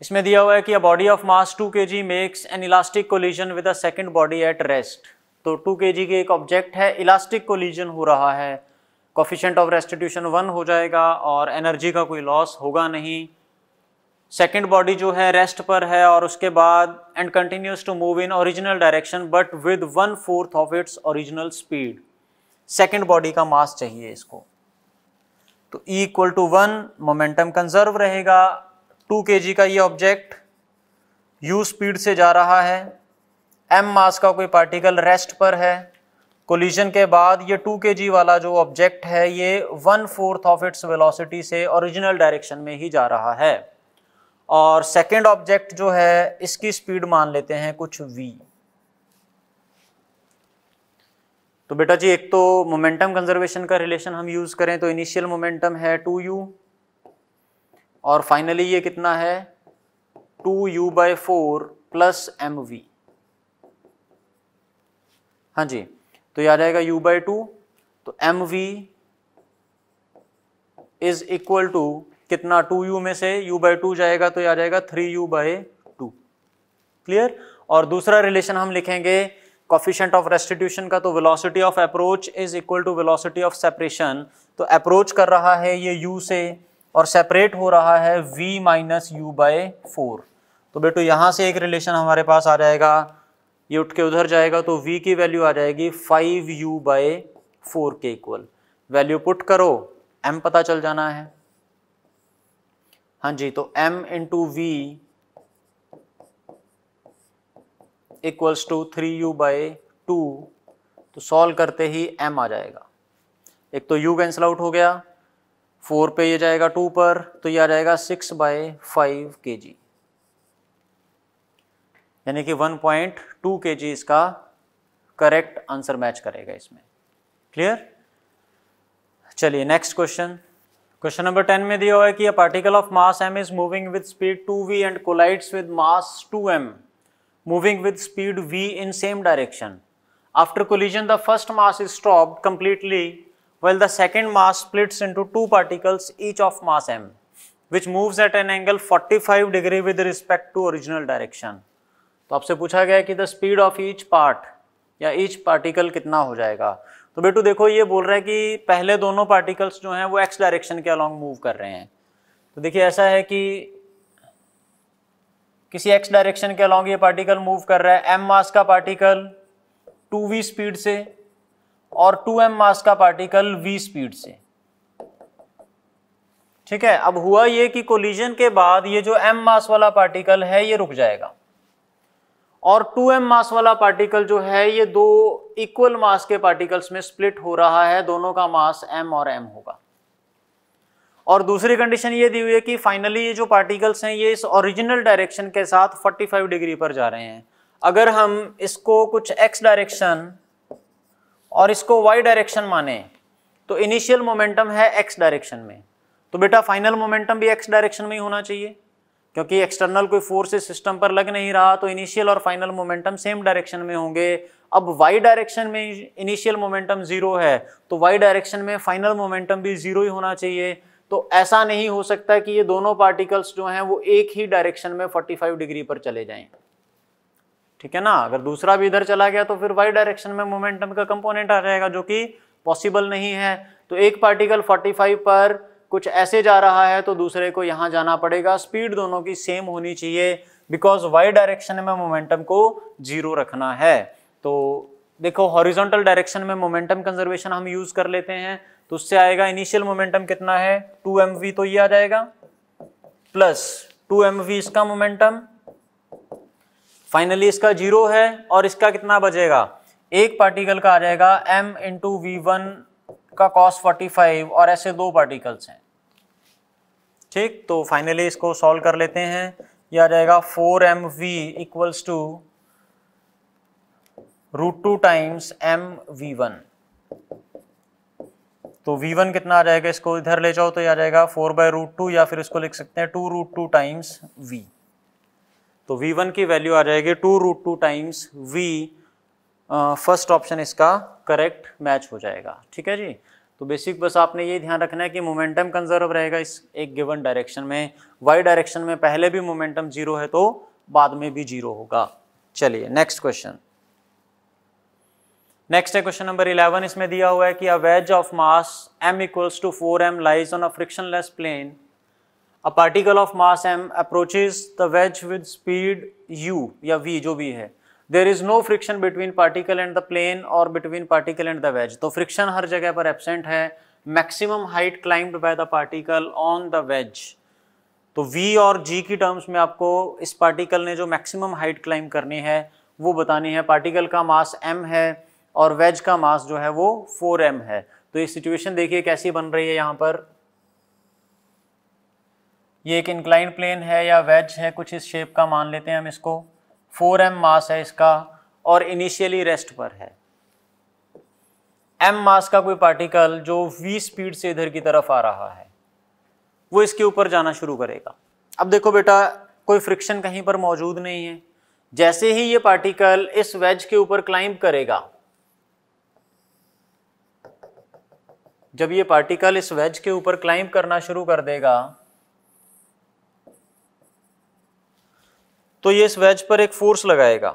[SPEAKER 1] इसमें दिया हुआ है कि a body of mass 2 k g makes an elastic collision with a second body at rest तो 2 के जी के एक ऑब्जेक्ट है इलास्टिक कोलिजन हो रहा है कॉफिशेंट ऑफ रेस्टिट्यूशन वन हो जाएगा और एनर्जी का कोई लॉस होगा नहीं सेकेंड बॉडी जो है रेस्ट पर है और उसके बाद and continues to move in original direction but with one fourth of its original speed second body का मास चाहिए इसको तो equal to one momentum conserve रहेगा टू के का ये ऑब्जेक्ट यू स्पीड से जा रहा है एम मास का कोई पार्टिकल रेस्ट पर है कोलिजन के बाद ये टू के वाला जो ऑब्जेक्ट है ये one fourth of its velocity से ओरिजिनल डायरेक्शन में ही जा रहा है और सेकेंड ऑब्जेक्ट जो है इसकी स्पीड मान लेते हैं कुछ v तो बेटा जी एक तो मोमेंटम कंजर्वेशन का रिलेशन हम यूज़ करें तो इनिशियल मोमेंटम है टू यू और फाइनली ये कितना है two you by four plus m v हाँ जी तो ये आ जाएगा u बाई टू तो m v is equal to कितना टू यू में से u बाय टू जाएगा तो ये आ जाएगा three u by two clear और दूसरा रिलेशन हम लिखेंगे कॉफिशेंट ऑफ रेस्टिट्यूशन का तो velocity of approach is equal to velocity of separation तो अप्रोच कर रहा है ये u से और सेपरेट हो रहा है v minus u by four तो बेटो यहाँ से एक रिलेशन हमारे पास आ जाएगा ये उठ के उधर जाएगा तो v की वैल्यू आ जाएगी फाइव यू बाय फोर के इक्वल वैल्यू पुट करो m पता चल जाना है हाँ जी तो m into v equals to three you by two तो सॉल्व करते ही m आ जाएगा एक तो u कैंसिल आउट हो गया फोर पे ये जाएगा टू पर तो ये आ जाएगा सिक्स बाय फाइव के जी यानी कि वन पॉइंट टू के जी इसका करेक्ट आंसर मैच करेगा इसमें क्लियर चलिए next question question number ten में दिया हुआ है कि a particle of mass M is moving with speed two v and collides with mass two m moving with speed v in same direction after collision the first mass is stop completely while the second mass splits into two particles each of mass m which moves at an angle 45 degree with respect to original direction तो आपसे पूछा गया कि the speed of each part या each particle कितना हो जाएगा तो बेटू देखो ये बोल रहा है कि पहले दोनों पार्टिकल्स जो हैं वो एक्स डायरेक्शन के अलॉन्ग मूव कर रहे हैं तो देखिए ऐसा है कि किसी एक्स डायरेक्शन के अलॉन्ग ये पार्टिकल मूव कर रहा है एम मास का पार्टिकल टू वी स्पीड से और 2m मास का पार्टिकल v स्पीड से ठीक है अब हुआ ये कि कोलिजन के बाद ये जो m मास वाला पार्टिकल है ये रुक जाएगा और 2m मास वाला पार्टिकल जो है ये दो इक्वल मास के पार्टिकल्स में स्प्लिट हो रहा है दोनों का मास m और m होगा और दूसरी कंडीशन ये दी हुई है कि फाइनली ये जो पार्टिकल्स हैं ये इस ओरिजिनल डायरेक्शन के साथ 45 डिग्री पर जा रहे हैं अगर हम इसको कुछ x डायरेक्शन और इसको वाई डायरेक्शन माने तो इनिशियल मोमेंटम है एक्स डायरेक्शन में तो बेटा फाइनल मोमेंटम भी एक्स डायरेक्शन में ही होना चाहिए क्योंकि एक्सटर्नल कोई फोर्स सिस्टम पर लग नहीं रहा तो इनिशियल और फाइनल मोमेंटम सेम डायरेक्शन में होंगे अब वाई डायरेक्शन में इनिशियल मोमेंटम जीरो है तो वाई डायरेक्शन में फाइनल मोमेंटम भी जीरो ही होना चाहिए तो ऐसा नहीं हो सकता कि ये दोनों पार्टिकल्स जो हैं वो एक ही डायरेक्शन में 45 डिग्री पर चले जाएं ठीक है ना अगर दूसरा भी इधर चला गया तो फिर वाई डायरेक्शन में मोमेंटम का कंपोनेंट आ जाएगा जो कि पॉसिबल नहीं है तो एक पार्टिकल 45 पर कुछ ऐसे जा रहा है तो दूसरे को यहां जाना पड़ेगा स्पीड दोनों की सेम होनी चाहिए बिकॉज वाई डायरेक्शन में मोमेंटम को जीरो रखना है तो देखो हॉरिजोंटल डायरेक्शन में मोमेंटम कंजर्वेशन हम यूज़ कर लेते हैं तो उससे आएगा इनिशियल मोमेंटम कितना है टू एम तो ये आ जाएगा प्लस टू एम इसका मोमेंटम फाइनली इसका जीरो है और इसका कितना बचेगा एक पार्टिकल का आ जाएगा m इंटू वी वन का कॉस 45 और ऐसे दो पार्टिकल्स हैं ठीक तो फाइनली इसको सॉल्व कर लेते हैं यह आ जाएगा four m v equals to root two times m v one तो v1 कितना आ जाएगा इसको इधर ले जाओ तो यह आ जाएगा फोर बाय रूट टू या फिर इसको लिख सकते हैं two root two times v तो वन की वैल्यू आ जाएगी two root two times v first option इसका करेक्ट मैच हो जाएगा ठीक है जी तो बेसिक बस आपने ये ध्यान रखना है कि मोमेंटम कंजर्व रहेगा इस एक गिवन डायरेक्शन में वाई डायरेक्शन में पहले भी मोमेंटम जीरो है तो बाद में भी जीरो होगा चलिए नेक्स्ट क्वेश्चन नेक्स्ट है क्वेश्चन नंबर इलेवन इसमें दिया हुआ है कि a wedge of mass M equals to four m lies on a frictionless plane a particle of mass m approaches the wedge with speed u या v जो भी है there is no friction between particle and the plane और between particle and the wedge तो friction हर जगह पर absent है maximum height climb by the particle on the wedge तो v और g की टर्म्स में आपको इस पार्टिकल ने जो मैक्सिमम हाइट क्लाइंब करनी है वो बतानी है पार्टिकल का मास m है और वेज का मास जो है वो 4m है तो ये सिचुएशन देखिए कैसी बन रही है यहाँ पर ये एक इंक्लाइन प्लेन है या वेज है कुछ इस शेप का मान लेते हैं हम इसको फोर एम मास है इसका और इनिशियली रेस्ट पर है m मास का कोई पार्टिकल जो v स्पीड से इधर की तरफ आ रहा है वो इसके ऊपर जाना शुरू करेगा अब देखो बेटा कोई फ्रिक्शन कहीं पर मौजूद नहीं है जैसे ही ये पार्टिकल इस वेज के ऊपर क्लाइंब करेगा जब ये पार्टिकल इस वेज के ऊपर क्लाइंब करना शुरू कर देगा तो ये इस वेज पर एक फोर्स लगाएगा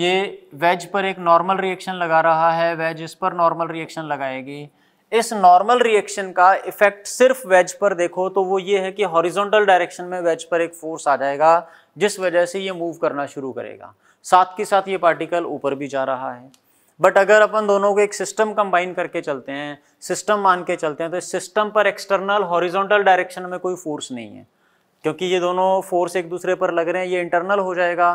[SPEAKER 1] ये वेज पर एक नॉर्मल रिएक्शन लगा रहा है वेज इस पर नॉर्मल रिएक्शन लगाएगी इस नॉर्मल रिएक्शन का इफेक्ट सिर्फ वेज पर देखो तो वो ये है कि हॉरिजॉन्टल डायरेक्शन में वेज पर एक फोर्स आ जाएगा जिस वजह से ये मूव करना शुरू करेगा साथ के साथ ये पार्टिकल ऊपर भी जा रहा है बट अगर अपन दोनों को एक सिस्टम कंबाइन करके चलते हैं सिस्टम मान के चलते हैं तो सिस्टम पर एक्सटर्नल हॉरिजोंटल डायरेक्शन में कोई फोर्स नहीं है क्योंकि ये दोनों फोर्स एक दूसरे पर लग रहे हैं ये इंटरनल हो जाएगा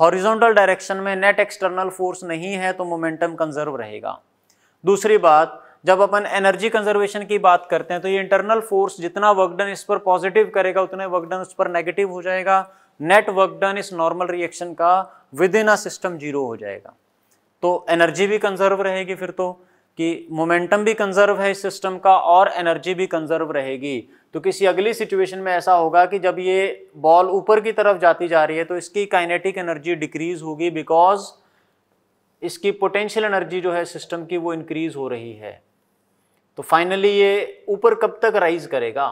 [SPEAKER 1] हॉरिजॉन्टल डायरेक्शन में नेट एक्सटर्नल फोर्स नहीं है तो मोमेंटम कंजर्व रहेगा दूसरी बात जब अपन एनर्जी कंजर्वेशन की बात करते हैं तो ये इंटरनल फोर्स जितना वर्कडन इस पर पॉजिटिव करेगा उतने वर्कडन उस पर नेगेटिव हो जाएगा नेट वर्कडन इस नॉर्मल रिएक्शन का within a system zero हो जाएगा तो एनर्जी भी कंजर्व रहेगी फिर तो कि मोमेंटम भी कंजर्व है इस सिस्टम का और एनर्जी भी कंजर्व रहेगी तो किसी अगली सिचुएशन में ऐसा होगा कि जब ये बॉल ऊपर की तरफ जाती जा रही है तो इसकी काइनेटिक एनर्जी डिक्रीज होगी बिकॉज इसकी पोटेंशियल एनर्जी जो है सिस्टम की वो इंक्रीज हो रही है तो फाइनली ये ऊपर कब तक राइज करेगा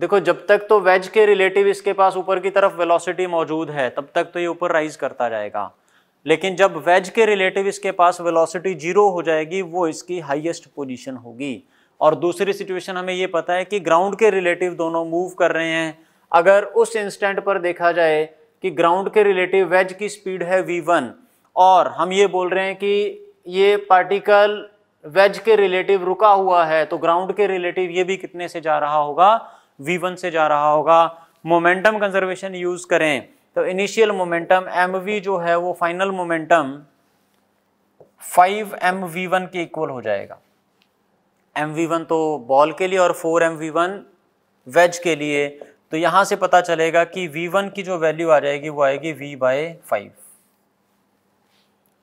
[SPEAKER 1] देखो जब तक तो वेज के रिलेटिव इसके पास ऊपर की तरफ वेलोसिटी मौजूद है तब तक तो ये ऊपर राइज करता जाएगा लेकिन जब वेज के रिलेटिव इसके पास वेलोसिटी जीरो हो जाएगी वो इसकी हाईएस्ट पोजीशन होगी और दूसरी सिचुएशन हमें ये पता है कि ग्राउंड के रिलेटिव दोनों मूव कर रहे हैं अगर उस इंस्टेंट पर देखा जाए कि ग्राउंड के रिलेटिव वेज की स्पीड है वी वन और हम ये बोल रहे हैं कि ये पार्टिकल वेज के रिलेटिव रुका हुआ है तो ग्राउंड के रिलेटिव ये भी कितने से जा रहा होगा वी वन से जा रहा होगा मोमेंटम कंजर्वेशन यूज़ करें तो इनिशियल मोमेंटम एम जो है वो final momentum five m v one के इक्वल हो जाएगा एम वी वन तो बॉल के लिए और four m v one wedge के लिए तो यहां से पता चलेगा कि वी वन की जो वैल्यू आ जाएगी वो आएगी वी बाय फाइव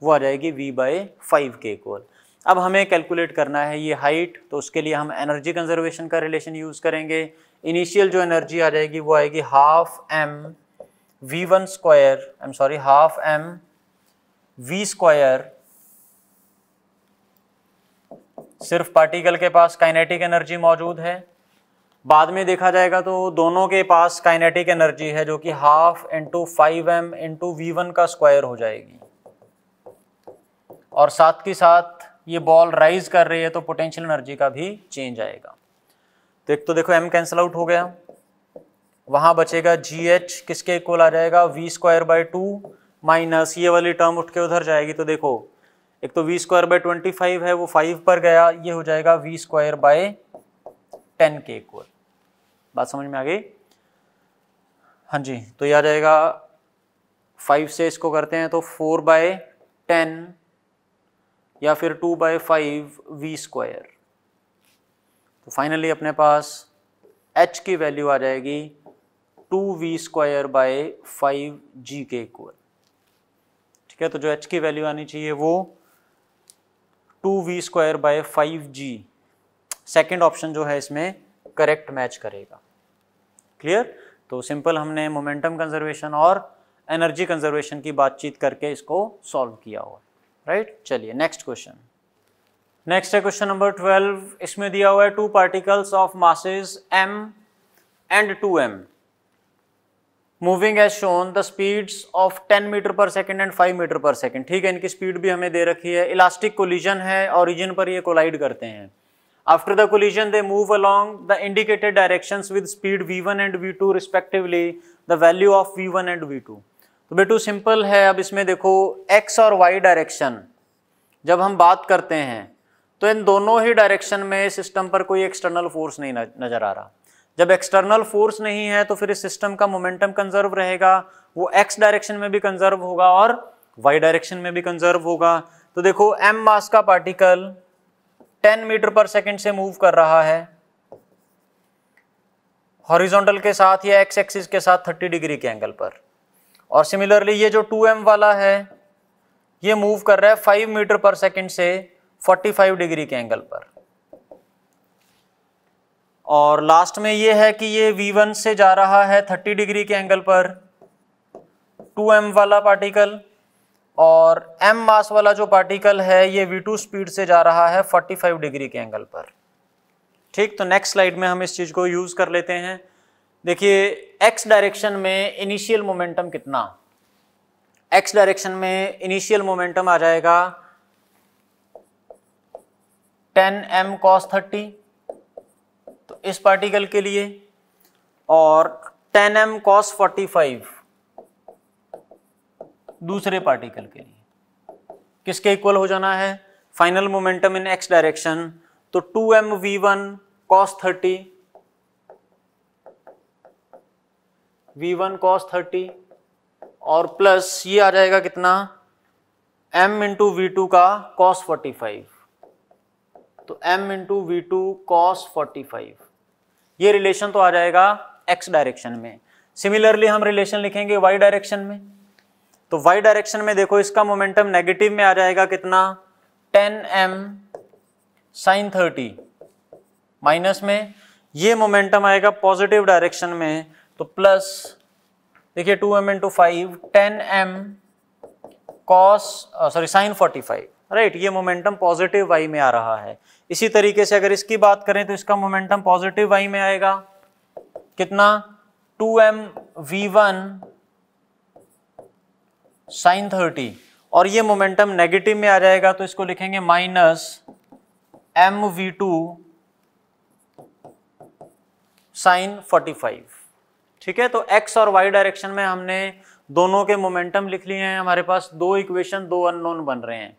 [SPEAKER 1] वो आ जाएगी वी बाय फाइव के इक्वल अब हमें कैलकुलेट करना है ये हाइट तो उसके लिए हम एनर्जी कंजर्वेशन का रिलेशन यूज़ करेंगे इनिशियल जो एनर्जी आ जाएगी वो आएगी half m v1 square i'm sorry half m v square सिर्फ पार्टिकल के पास काइनेटिक एनर्जी मौजूद है बाद में देखा जाएगा तो दोनों के पास काइनेटिक एनर्जी है जो कि half into five m into v one का स्क्वायर हो जाएगी और साथ के साथ ये बॉल राइज कर रही है तो पोटेंशियल एनर्जी का भी चेंज आएगा तो एक तो देखो एम कैंसिल आउट हो गया वहां बचेगा जी एच किसके इक्वल आ जाएगा v square by two minus ये वाली टर्म उठ के उधर जाएगी तो देखो एक तो we square by twenty five है वो फाइव पर गया ये हो जाएगा वी स्क्वायर बाय टेन के इक्वल बात समझ में आ गई हाँ जी तो यह आ जाएगा फाइव से इसको करते हैं तो फोर बाय टेन या फिर two by five v square तो फाइनली अपने पास एच की वैल्यू आ जाएगी two v square by five g के इक्वल ठीक है तो जो एच की वैल्यू आनी चाहिए वो two v square by five g second option जो है इसमें करेक्ट मैच करेगा क्लियर तो सिंपल हमने मोमेंटम कंजर्वेशन और एनर्जी कंजर्वेशन की बातचीत करके इसको सॉल्व किया हुआ राइट चलिए नेक्स्ट क्वेश्चन नेक्स्ट है क्वेश्चन नंबर ट्वेल्व इसमें दिया हुआ है two particles of masses m and two m moving as shown the speeds of 10 metre per second and 5 metre per second ठीक है इनकी स्पीड भी हमें दे रखी है इलास्टिक कोलिजन है ओरिजिन पर ये कोलाइड करते हैं after the collision they move along the indicated direction with speed v one and v two respectively the value of v one and v two तो बेटू सिंपल है अब इसमें देखो एक्स और वाई डायरेक्शन जब हम बात करते हैं तो इन दोनों ही डायरेक्शन में सिस्टम पर कोई एक्सटर्नल फोर्स नहीं नज़र आ रहा जब एक्सटर्नल फोर्स नहीं है तो फिर इस सिस्टम का मोमेंटम कंजर्व रहेगा वो एक्स डायरेक्शन में भी कंजर्व होगा और वाई डायरेक्शन में भी कंजर्व होगा तो देखो एम मास का पार्टिकल 10 मीटर पर सेकंड से मूव कर रहा है हॉरिजॉन्टल के साथ या एक्स एक्सिस के साथ 30 डिग्री के एंगल पर और सिमिलरली ये जो 2m वाला है ये मूव कर रहा है 5 मीटर पर सेकंड से 45 डिग्री के एंगल पर और लास्ट में ये है कि ये V1 से जा रहा है 30 डिग्री के एंगल पर 2m वाला पार्टिकल और m मास वाला जो पार्टिकल है ये v2 स्पीड से जा रहा है 45 डिग्री के एंगल पर ठीक तो नेक्स्ट स्लाइड में हम इस चीज़ को यूज़ कर लेते हैं देखिए x डायरेक्शन में इनिशियल मोमेंटम कितना x डायरेक्शन में इनिशियल मोमेंटम आ जाएगा 10m cos 30 तो इस पार्टिकल के लिए और ten m cos forty five दूसरे पार्टिकल के लिए किसके इक्वल हो जाना है final momentum in x direction तो two m v one cos thirty v one cos thirty और प्लस ये आ जाएगा कितना m इंटू वी टू का कॉस फोर्टी फाइव तो m into v two cos forty five ये रिलेशन तो आ जाएगा x डायरेक्शन में सिमिलरली हम रिलेशन लिखेंगे y डायरेक्शन में तो y डायरेक्शन में देखो इसका मोमेंटम नेगेटिव में आ जाएगा कितना 10m M sine thirty minus में ये मोमेंटम आएगा पॉजिटिव डायरेक्शन में तो प्लस देखिए two M into five ten m cos sorry sine forty five right ये मोमेंटम पॉजिटिव वाई में आ रहा है इसी तरीके से अगर इसकी बात करें तो इसका मोमेंटम पॉजिटिव वाई में आएगा कितना two m v one sine thirty और ये मोमेंटम नेगेटिव में आ जाएगा तो इसको लिखेंगे minus m v two sine forty five ठीक है तो एक्स और वाई डायरेक्शन में हमने दोनों के मोमेंटम लिख लिए हैं हमारे पास दो इक्वेशन दो अननोन बन रहे हैं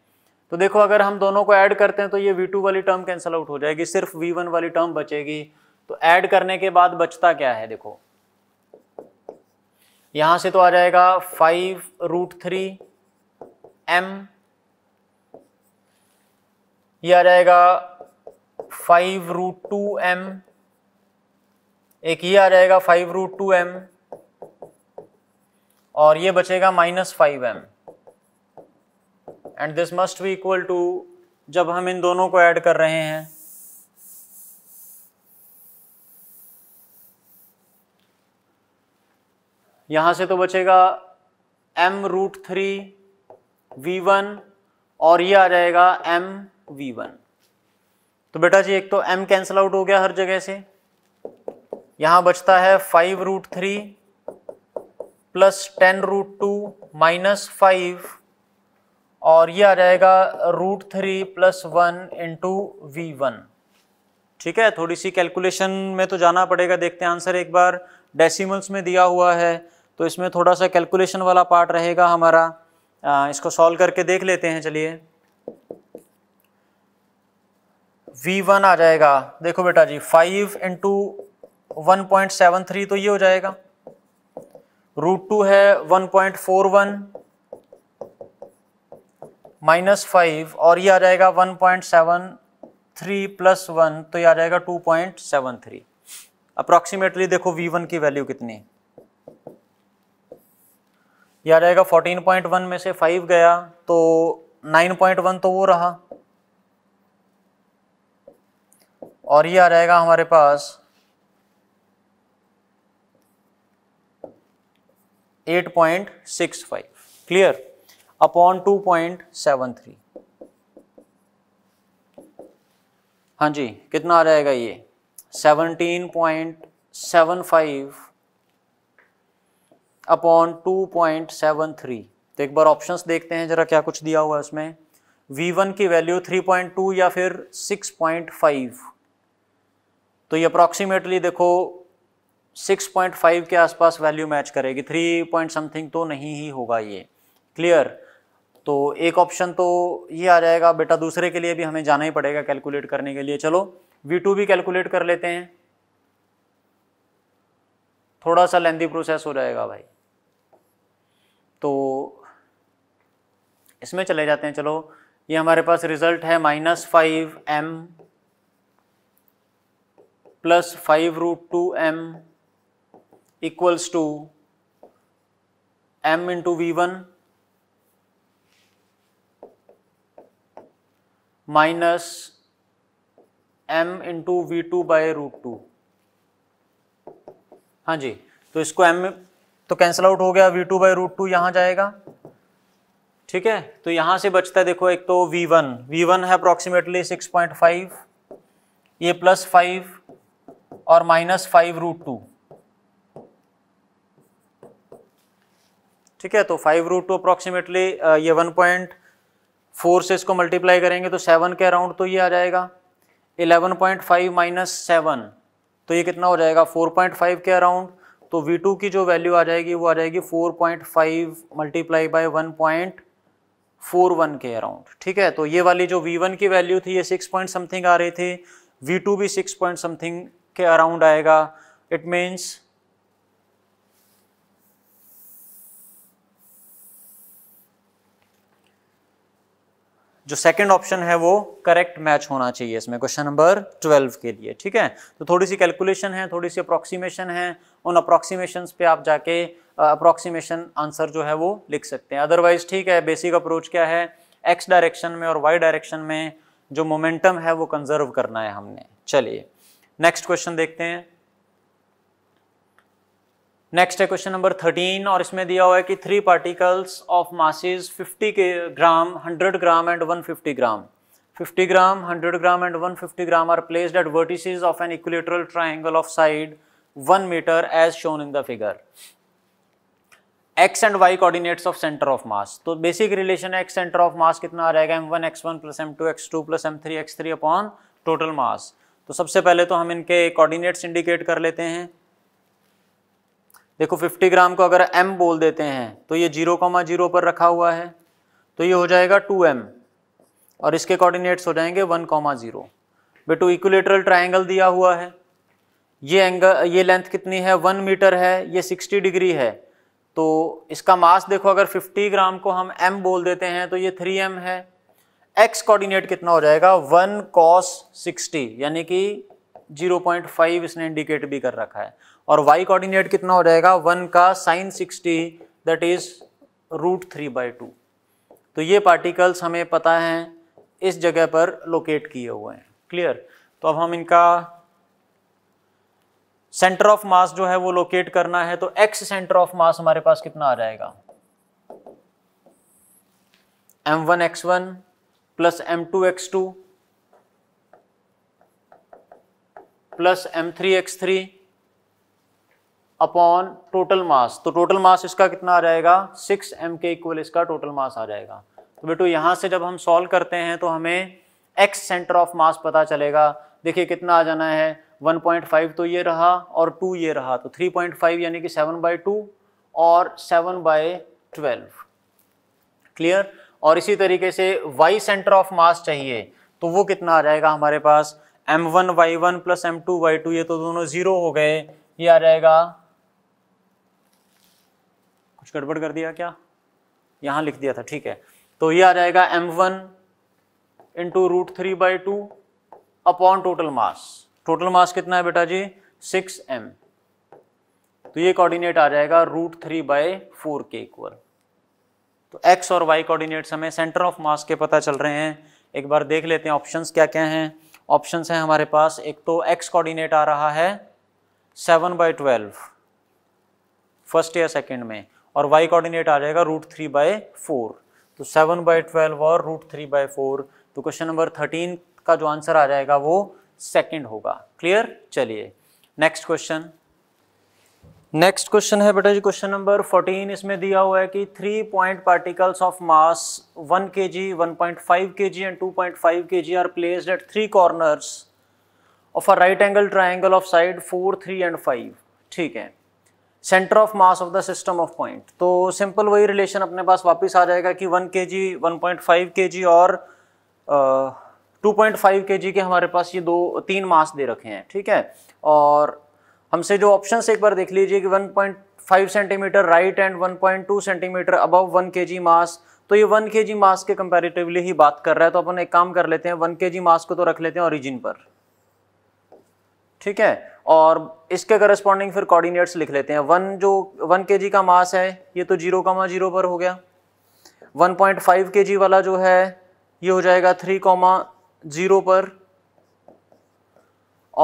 [SPEAKER 1] तो देखो अगर हम दोनों को ऐड करते हैं तो ये V2 वाली टर्म कैंसिल आउट हो जाएगी सिर्फ V1 वाली टर्म बचेगी तो ऐड करने के बाद बचता क्या है देखो यहां से तो आ जाएगा फाइव रूट थ्री एम ये आ जाएगा फाइव रूट टू एम एक ये आ जाएगा फाइव रूट टू एम और ये बचेगा minus five m and this must भी इक्वल टू जब हम इन दोनों को ऐड कर रहे हैं यहां से तो बचेगा m root three v one और ये आ जाएगा एम वी वन तो बेटा जी एक तो एम कैंसिल आउट हो गया हर जगह से यहां बचता है five root three plus ten root two minus five और ये आ जाएगा root three plus one into v one ठीक है थोड़ी सी कैलकुलेशन में तो जाना पड़ेगा देखते हैं आंसर एक बार डेसिमल्स में दिया हुआ है तो इसमें थोड़ा सा कैलकुलेशन वाला पार्ट रहेगा हमारा आ, इसको सॉल्व करके देख लेते हैं चलिए V1 आ जाएगा देखो बेटा जी 5 इंटू वन पॉइंट तो ये हो जाएगा रूट टू है 1.41 माइनस फाइव और ये आ जाएगा one point seven three plus one तो ये आ जाएगा two point seven three approximately देखो वी वन की वैल्यू कितनी ये आ जाएगा फोर्टीन पॉइंट वन में से फाइव गया तो नाइन पॉइंट वन तो वो रहा और ये आ जाएगा हमारे पास eight point six five clear upon two point seven three हाँ जी कितना आ जाएगा ये seventeen point seven five upon two point seven three तो एक बार ऑप्शंस देखते हैं जरा क्या कुछ दिया हुआ है उसमें V1 की वैल्यू थ्री पॉइंट टू या फिर सिक्स पॉइंट फाइव तो ये अप्रॉक्सीमेटली देखो 6.5 के आसपास वैल्यू मैच करेगी 3 पॉइंट समथिंग तो नहीं ही होगा ये क्लियर तो एक ऑप्शन तो ये आ जाएगा बेटा दूसरे के लिए भी हमें जाना ही पड़ेगा कैलकुलेट करने के लिए चलो वी टू भी कैलकुलेट कर लेते हैं थोड़ा सा लेंदी प्रोसेस हो जाएगा भाई तो इसमें चले जाते हैं चलो ये हमारे पास रिजल्ट है minus five m plus five root two m equals to M into v one minus m into v two by root two हाँ जी तो इसको एम तो कैंसिल आउट हो गया v two by root two यहाँ जाएगा ठीक है तो यहाँ से बचता है देखो एक तो वी वन वी वन है अप्रोक्सीमेटली सिक्स पॉइंट फाइव ये प्लस फाइव और माइनस फाइव रूट टू ठीक है तो फाइव रूट टू अप्रोक्सीमेटली ये वन पॉइंट फोर से इसको मल्टीप्लाई करेंगे तो सेवन के अराउंड तो ये आ जाएगा eleven point five minus seven तो ये कितना हो जाएगा फोर पॉइंट फाइव के अराउंड तो वी टू की जो वैल्यू आ जाएगी वो आ जाएगी four point five multiply by one point four one के अराउंड ठीक है तो ये वाली जो वी वन की वैल्यू थी ये सिक्स पॉइंट समथिंग आ रही थी वी टू भी सिक्स पॉइंट समथिंग के अराउंड आएगा इट मीन्स जो सेकंड ऑप्शन है वो करेक्ट मैच होना चाहिए इसमें क्वेश्चन नंबर ट्वेल्व के लिए ठीक है तो थोड़ी सी कैलकुलेशन है थोड़ी सी अप्रोक्सीमेशन है उन अप्रोक्सीमेशन पे आप जाके अप्रोक्सीमेशन आंसर जो है वो लिख सकते हैं अदरवाइज ठीक है बेसिक अप्रोच क्या है एक्स डायरेक्शन में और वाई डायरेक्शन में जो मोमेंटम है वो कंजर्व करना है हमने चलिए नेक्स्ट क्वेश्चन देखते हैं नेक्स्ट है क्वेश्चन नंबर थर्टीन और इसमें दिया हुआ है कि three particles of masses fifty के gram hundred gram and one fifty gram fifty gram hundred gram and fifty gram are placed at vertices of an equilateral triangle of side one metre as shown in the figure x and y coordinates of centre of mass तो basic relation है x centre of mass कितना आ जाएगा m one x one plus M two x two plus m three x three upon total mass तो सबसे पहले तो हम इनके कोऑर्डिनेट्स इंडिकेट कर लेते हैं देखो 50 ग्राम को अगर m बोल देते हैं तो ये जीरो कॉमा जीरो पर रखा हुआ है तो ये हो जाएगा 2m और इसके कोऑर्डिनेट्स हो जाएंगे वन कॉमा जीरो बेटू इक्वलेटरल ट्राइंगल दिया हुआ है ये एंगल ये लेंथ कितनी है वन मीटर है ये सिक्सटी डिग्री है तो इसका मास देखो अगर फिफ्टी ग्राम को हम एम बोल देते हैं तो ये थ्री एम है एक्स कोऑर्डिनेट कितना हो जाएगा वन कॉस सिक्सटी यानी कि जीरो पॉइंट फाइव इसने इंडिकेट भी कर रखा है और y कोऑर्डिनेट कितना हो जाएगा वन का sine sixty that is root three by two तो ये पार्टिकल्स हमें पता है इस जगह पर लोकेट किए हुए हैं क्लियर तो अब हम इनका सेंटर ऑफ मास जो है वो लोकेट करना है तो एक्स सेंटर ऑफ मास हमारे पास कितना आ जाएगा m one x one plus M two x two plus m three x three upon total mass तो टोटल मास इसका कितना आ जाएगा सिक्स एम के इक्वल इसका टोटल मास आ जाएगा तो बेटो यहाँ से जब हम सॉल्व करते हैं तो हमें एक्स सेंटर ऑफ मास पता चलेगा देखिए कितना आ जाना है 1.5 तो ये रहा और 2 ये रहा तो 3.5 यानी कि 7 बाई टू और 7 बाई ट्वेल्व क्लियर और इसी तरीके से वाई सेंटर ऑफ मास चाहिए तो वो कितना आ जाएगा हमारे पास m one y one plus M two y two ये तो दोनों ज़ीरो हो गए ये आ जाएगा कुछ गड़बड़ कर दिया क्या यहां लिख दिया था ठीक है तो ये आ जाएगा m one into root three by two upon total mass total mass कितना है बेटा जी सिक्स एम तो ये कोऑर्डिनेट आ जाएगा रूट थ्री बाई फोर के इक्वल तो एक्स और वाई कोऑर्डिनेट्स हमें सेंटर ऑफ मास के पता चल रहे हैं एक बार देख लेते हैं ऑप्शंस क्या क्या हैं ऑप्शंस हैं हमारे पास एक तो एक्स कोऑर्डिनेट आ रहा है सेवन बाई ट्वेल्व फर्स्ट या सेकेंड में और वाई कोऑर्डिनेट आ जाएगा रूट थ्री बाय फोर तो सेवन बाई ट्वेल्व और रूट थ्री बाय फोर तो क्वेश्चन नंबर थर्टीन का जो आंसर आ जाएगा वो सेकेंड होगा क्लियर चलिए नेक्स्ट क्वेश्चन नेक्स्ट क्वेश्चन है बेटा जी क्वेश्चन नंबर फोर्टीन इसमें दिया हुआ है कि three point particles of mass one के जी वन पॉइंट फाइव के g and two point five के g are placed at three corners of a right angle triangle of side four three and five ठीक है centre of mass of the system of point तो simple वही रिलेशन अपने पास वापस आ जाएगा कि वन के जी वन पॉइंट फाइव के जी और टू पॉइंट फाइव के जी के हमारे पास ये दो तीन मास दे रखे हैं ठीक है और हमसे जो ऑप्शन एक बार देख लीजिए कि one point five centimetre right and one point two centimetre above one के जी मास तो ये वन के जी मास के कंपेरेटिवली ही बात कर रहा है तो अपन एक काम कर लेते हैं वन के जी मास को तो रख लेते हैं ओरिजिन पर ठीक है और इसके करस्पॉन्डिंग फिर कोऑर्डिनेट्स लिख लेते हैं वन जो वन के का मास है ये तो जीरो कामा जीरो पर हो गया वन पॉइंट फाइव के वाला जो है ये हो जाएगा थ्री कॉमा जीरो पर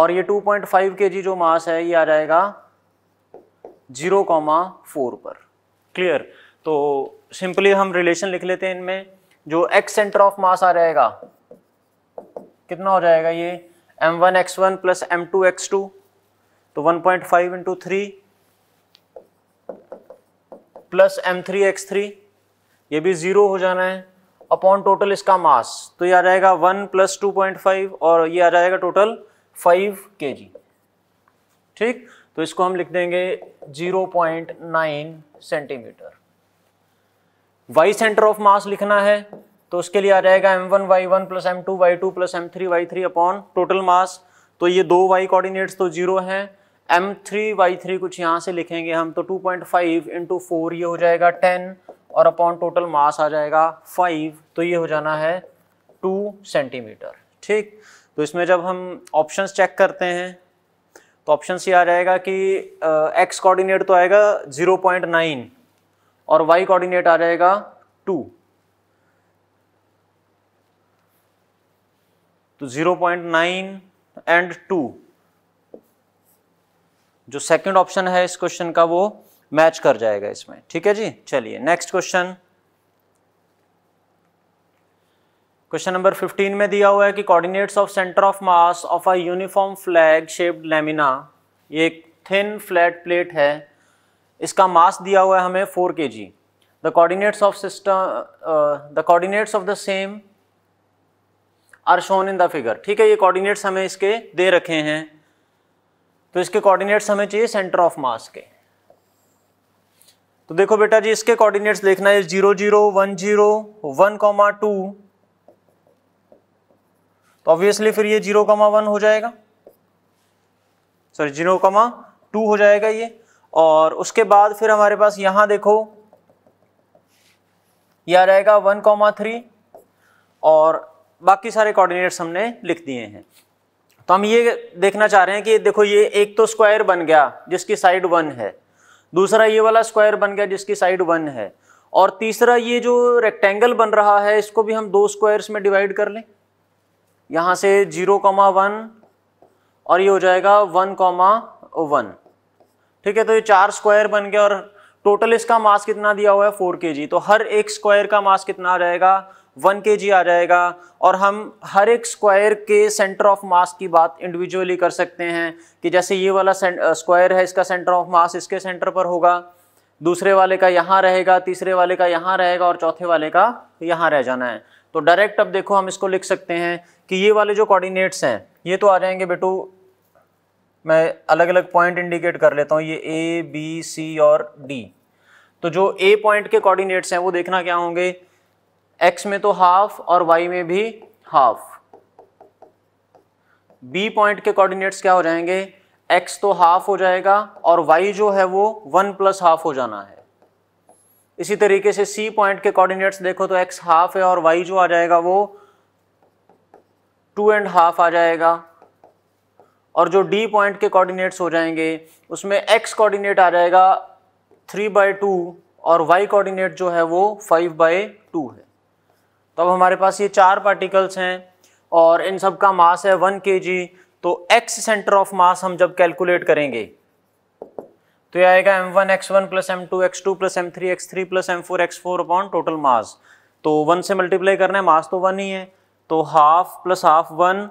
[SPEAKER 1] और ये टू पॉइंट फाइव के जो मास है ये आ जाएगा जीरो कॉमा फोर पर क्लियर तो सिंपली हम रिलेशन लिख लेते हैं इनमें जो एक्स सेंटर ऑफ मास आ जाएगा कितना हो जाएगा ये m one x one plus M two x two तो 1.5 point five into three plus m three x three ये भी ज़ीरो हो जाना है अपॉन टोटल इसका मास तो ये आ जाएगा one plus two point five और ये आ जाएगा टोटल फाइव के जी ठीक तो इसको हम लिख देंगे zero point nine centimetre y centre of mass लिखना है तो उसके लिए आ जाएगा m one y one plus M two y two plus m three y three upon total mass तो ये दो y कोऑर्डिनेट्स तो जीरो हैं एम थ्री वाई थ्री कुछ यहाँ से लिखेंगे हम तो two point five into four ये हो जाएगा टेन और अपॉन टोटल मास आ जाएगा फाइव तो ये हो जाना है टू सेंटीमीटर ठीक तो इसमें जब हम ऑप्शंस चेक करते हैं तो ऑप्शन ये आ जाएगा कि एक्स कोऑर्डिनेट तो आएगा ज़ीरो पॉइंट नाइन और वाई कोऑर्डिनेट आ जाएगा टू तो zero point nine and two जो सेकंड ऑप्शन है इस क्वेश्चन का वो मैच कर जाएगा इसमें ठीक है जी चलिए नेक्स्ट क्वेश्चन क्वेश्चन नंबर 15 में दिया हुआ है कि coordinates of centre of mass of a uniform flag shaped lamina ये एक थिन फ्लैट प्लेट है इसका मास दिया हुआ है हमें 4 k g the coordinates of system the coordinates of the same are shown in the figure ठीक है ये कॉर्डिनेट्स हमें इसके दे रखे हैं तो इसके कोऑर्डिनेट्स हमें चाहिए सेंटर ऑफ मास के तो देखो बेटा जी इसके कोऑर्डिनेट्स देखना है zero zero one zero one comma two तो ऑब्वियसली फिर ये जीरो कॉमा वन हो जाएगा सॉरी जीरो कॉमा टू हो जाएगा ये और उसके बाद फिर हमारे पास यहां देखो ये आ जाएगा वन कॉमा थ्री और बाकी सारे कोऑर्डिनेट्स हमने लिख दिए हैं तो हम ये देखना चाह रहे हैं कि देखो ये एक तो स्क्वायर बन गया जिसकी साइड वन है दूसरा ये वाला स्क्वायर बन गया जिसकी साइड वन है और तीसरा ये जो रेक्टेंगल बन रहा है इसको भी हम दो स्क्वायर्स में डिवाइड कर लें यहाँ से जीरो कॉमा वन और ये हो जाएगा वन कॉमा वन ठीक है तो ये चार स्क्वायर बन गया और टोटल इसका मास कितना दिया हुआ है फोर के जी तो हर एक स्क्वायर का मास कितना आ जाएगा वन के आ जाएगा और हम हर एक स्क्वायर के सेंटर ऑफ मास की बात इंडिविजुअली कर सकते हैं कि जैसे ये वाला स्क्वायर है इसका सेंटर ऑफ मास इसके सेंटर पर होगा दूसरे वाले का यहाँ रहेगा तीसरे वाले का यहाँ रहेगा और चौथे वाले का यहाँ रह जाना है तो डायरेक्ट अब देखो हम इसको लिख सकते हैं कि ये वाले जो कोऑर्डिनेट्स हैं ये तो आ जाएंगे बेटू मैं अलग अलग पॉइंट इंडिकेट कर लेता हूँ ये ए बी सी और डी तो जो ए पॉइंट के कोऑर्डिनेट्स हैं वो देखना क्या होंगे एक्स में तो हाफ और वाई में भी हाफ बी पॉइंट के कोऑर्डिनेट्स क्या हो जाएंगे एक्स तो हाफ हो जाएगा और वाई जो है वो वन प्लस हाफ हो जाना है इसी तरीके से सी पॉइंट के कोऑर्डिनेट्स देखो तो एक्स हाफ है और वाई जो आ जाएगा वो टू एंड हाफ आ जाएगा और जो डी पॉइंट के कोऑर्डिनेट्स हो जाएंगे उसमें एक्स कोऑर्डिनेट आ जाएगा थ्री बाई टू और वाई कोऑर्डिनेट जो है वो फाइव बाई टू है तो अब हमारे पास ये चार पार्टिकल्स हैं और इन सब का मास है वन के जी तो एक्स सेंटर ऑफ मास हम जब कैलकुलेट करेंगे तो ये आएगा m one x one plus M two x two plus m three x three plus m four x four upon total mass तो वन से मल्टीप्लाई करना है मास तो वन ही है तो half plus half one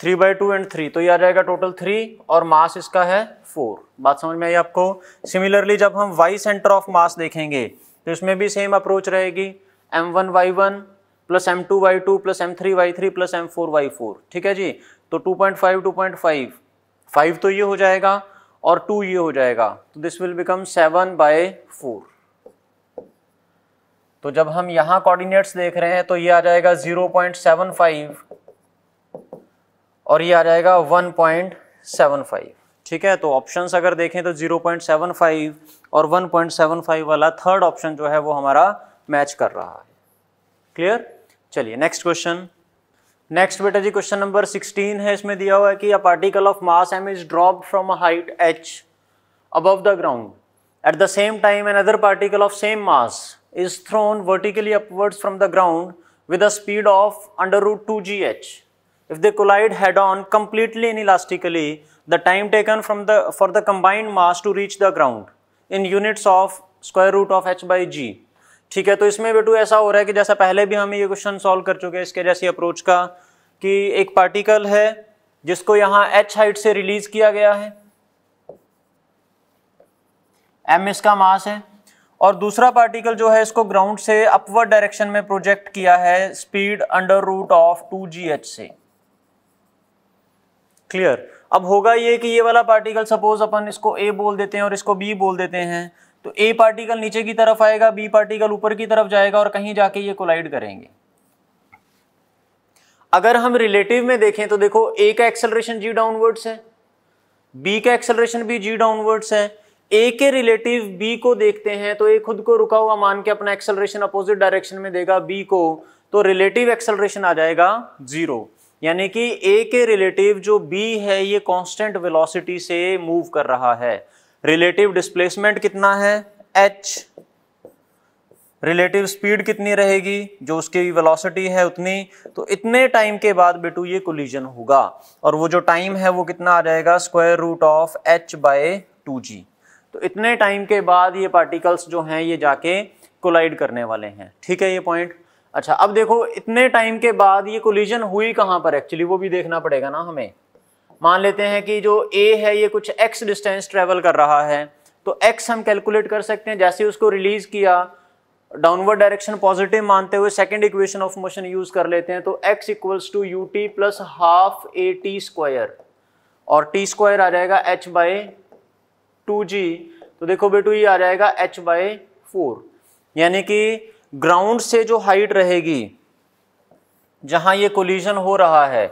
[SPEAKER 1] three by two and three तो ये आ जाएगा टोटल थ्री और मास इसका है फोर बात समझ में आई आपको सिमिलरली जब हम वाई सेंटर ऑफ मास देखेंगे तो इसमें भी सेम अप्रोच रहेगी m one y one plus M two y two plus m three y three plus m four y four ठीक है जी तो two point five two point five five तो ये हो जाएगा और टू ये हो जाएगा तो this will become seven by four तो जब हम यहां कोऑर्डिनेट्स देख रहे हैं तो ये आ जाएगा जीरो पॉइंट सेवन फाइव और ये आ जाएगा वन पॉइंट सेवन फाइव ठीक है तो ऑप्शंस अगर देखें तो जीरो पॉइंट सेवन फाइव और वन पॉइंट सेवन फाइव वाला थर्ड ऑप्शन जो है वो हमारा मैच कर रहा है क्लियर चलिए नेक्स्ट क्वेश्चन नेक्स्ट बेटा जी क्वेश्चन नंबर 16 है इसमें दिया हुआ है कि a particle of mass M is drop from a height H above the ground at the same time another particle of same mass is thrown vertically upwards from the ground with a speed of under root two ji H if the collide head on completely inelastically the time taken from the for the combined mass to reach the ground in units of square root of H by G ठीक है तो इसमें बेटू ऐसा हो रहा है कि जैसा पहले भी हम ये क्वेश्चन सॉल्व कर चुके हैं इसके जैसी अप्रोच का कि एक पार्टिकल है जिसको यहाँ एच हाइट से रिलीज किया गया है एम इसका मास है और दूसरा पार्टिकल जो है इसको ग्राउंड से अपवर्ड डायरेक्शन में प्रोजेक्ट किया है speed under root of two ji H से क्लियर अब होगा ये कि ये वाला पार्टिकल सपोज अपन इसको ए बोल देते हैं और इसको बी बोल देते हैं तो ए पार्टिकल नीचे की तरफ आएगा बी पार्टिकल ऊपर की तरफ जाएगा और कहीं जाके ये कोलाइड करेंगे अगर हम रिलेटिव में देखें तो देखो ए का एक्सेलरेशन जी डाउनवर्ड्स है बी का एक्सेलरेशन भी जी डाउनवर्ड्स है ए के रिलेटिव बी को देखते हैं तो ए खुद को रुका हुआ मान के अपना एक्सेलरेशन अपोजिट डायरेक्शन में देगा बी को तो रिलेटिव एक्सेलरेशन आ जाएगा जीरो यानी कि ए के रिलेटिव जो बी है ये कांस्टेंट वेलोसिटी से मूव कर रहा है रिलेटिव डिस्प्लेसमेंट कितना है एच रिलेटिव स्पीड कितनी रहेगी जो उसकी वेलोसिटी है उतनी तो इतने टाइम के बाद बेटू ये कोलिजन होगा और वो जो टाइम है वो कितना आ जाएगा square root of H by two G तो इतने टाइम के बाद ये पार्टिकल्स जो हैं ये जाके कोलाइड करने वाले हैं ठीक है ये पॉइंट अच्छा अब देखो इतने टाइम के बाद ये कोलिजन हुई कहाँ पर एक्चुअली वो भी देखना पड़ेगा ना हमें मान लेते हैं कि जो ए है ये कुछ एक्स डिस्टेंस ट्रेवल कर रहा है तो एक्स हम कैलकुलेट कर सकते हैं जैसे उसको रिलीज किया डाउनवर्ड डायरेक्शन पॉजिटिव मानते हुए second equation of motion use कर लेते हैं तो X equals to U T plus half A T square और टी स्क्वायर आ जाएगा एच बाई टू जी तो देखो बेटू ये आ जाएगा एच बाई फोर यानी कि ग्राउंड से जो हाइट रहेगी जहां ये कोलिजन हो रहा है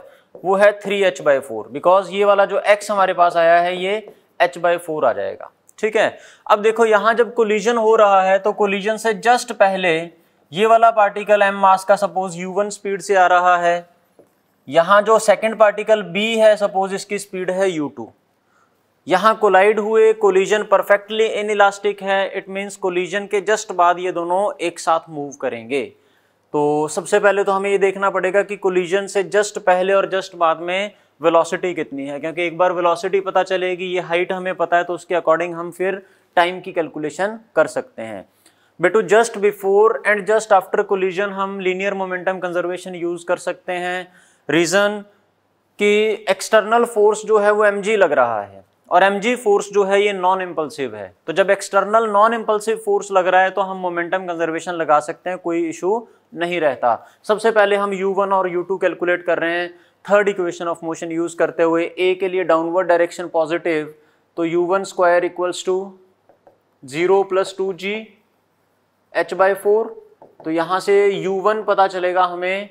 [SPEAKER 1] वो है three H by four because ये वाला जो एक्स हमारे पास आया है ये एच बाई फोर आ जाएगा ठीक है अब देखो यहाँ जब कोलिजन हो रहा है तो कोलिजन से जस्ट पहले ये वाला पार्टिकल एम मास का सपोज यू वन स्पीड से आ रहा है यहाँ जो सेकेंड पार्टिकल बी है सपोज इसकी स्पीड है यू टू यहाँ कोलाइड हुए कोलिजन परफेक्टली इन इलास्टिक है इट मीन्स कोलिजन के जस्ट बाद ये दोनों एक साथ मूव करेंगे तो सबसे पहले तो हमें ये देखना पड़ेगा कि कोलिजन से जस्ट पहले और जस्ट बाद में वेलोसिटी कितनी है क्योंकि एक बार वेलोसिटी पता चलेगी ये हाइट हमें पता है तो उसके अकॉर्डिंग हम फिर टाइम की कैलकुलेशन कर सकते हैं between just before and just after collision हम लीनियर मोमेंटम कंजर्वेशन यूज़ कर सकते हैं रीज़न कि एक्सटर्नल फोर्स जो है वो एम लग रहा है और एम फोर्स जो है ये नॉन इम्पल्सिव है तो जब एक्सटर्नल नॉन इम्पल्सिव फोर्स लग रहा है तो हम मोमेंटम कंजर्वेशन लगा सकते हैं कोई इशू नहीं रहता सबसे पहले हम यू वन और यू टू कैलकुलेट कर रहे हैं third equation of motion use करते हुए ए के लिए डाउनवर्ड डायरेक्शन पॉजिटिव तो U one square equals to zero plus two ji H by four तो यहां से यू वन पता चलेगा हमें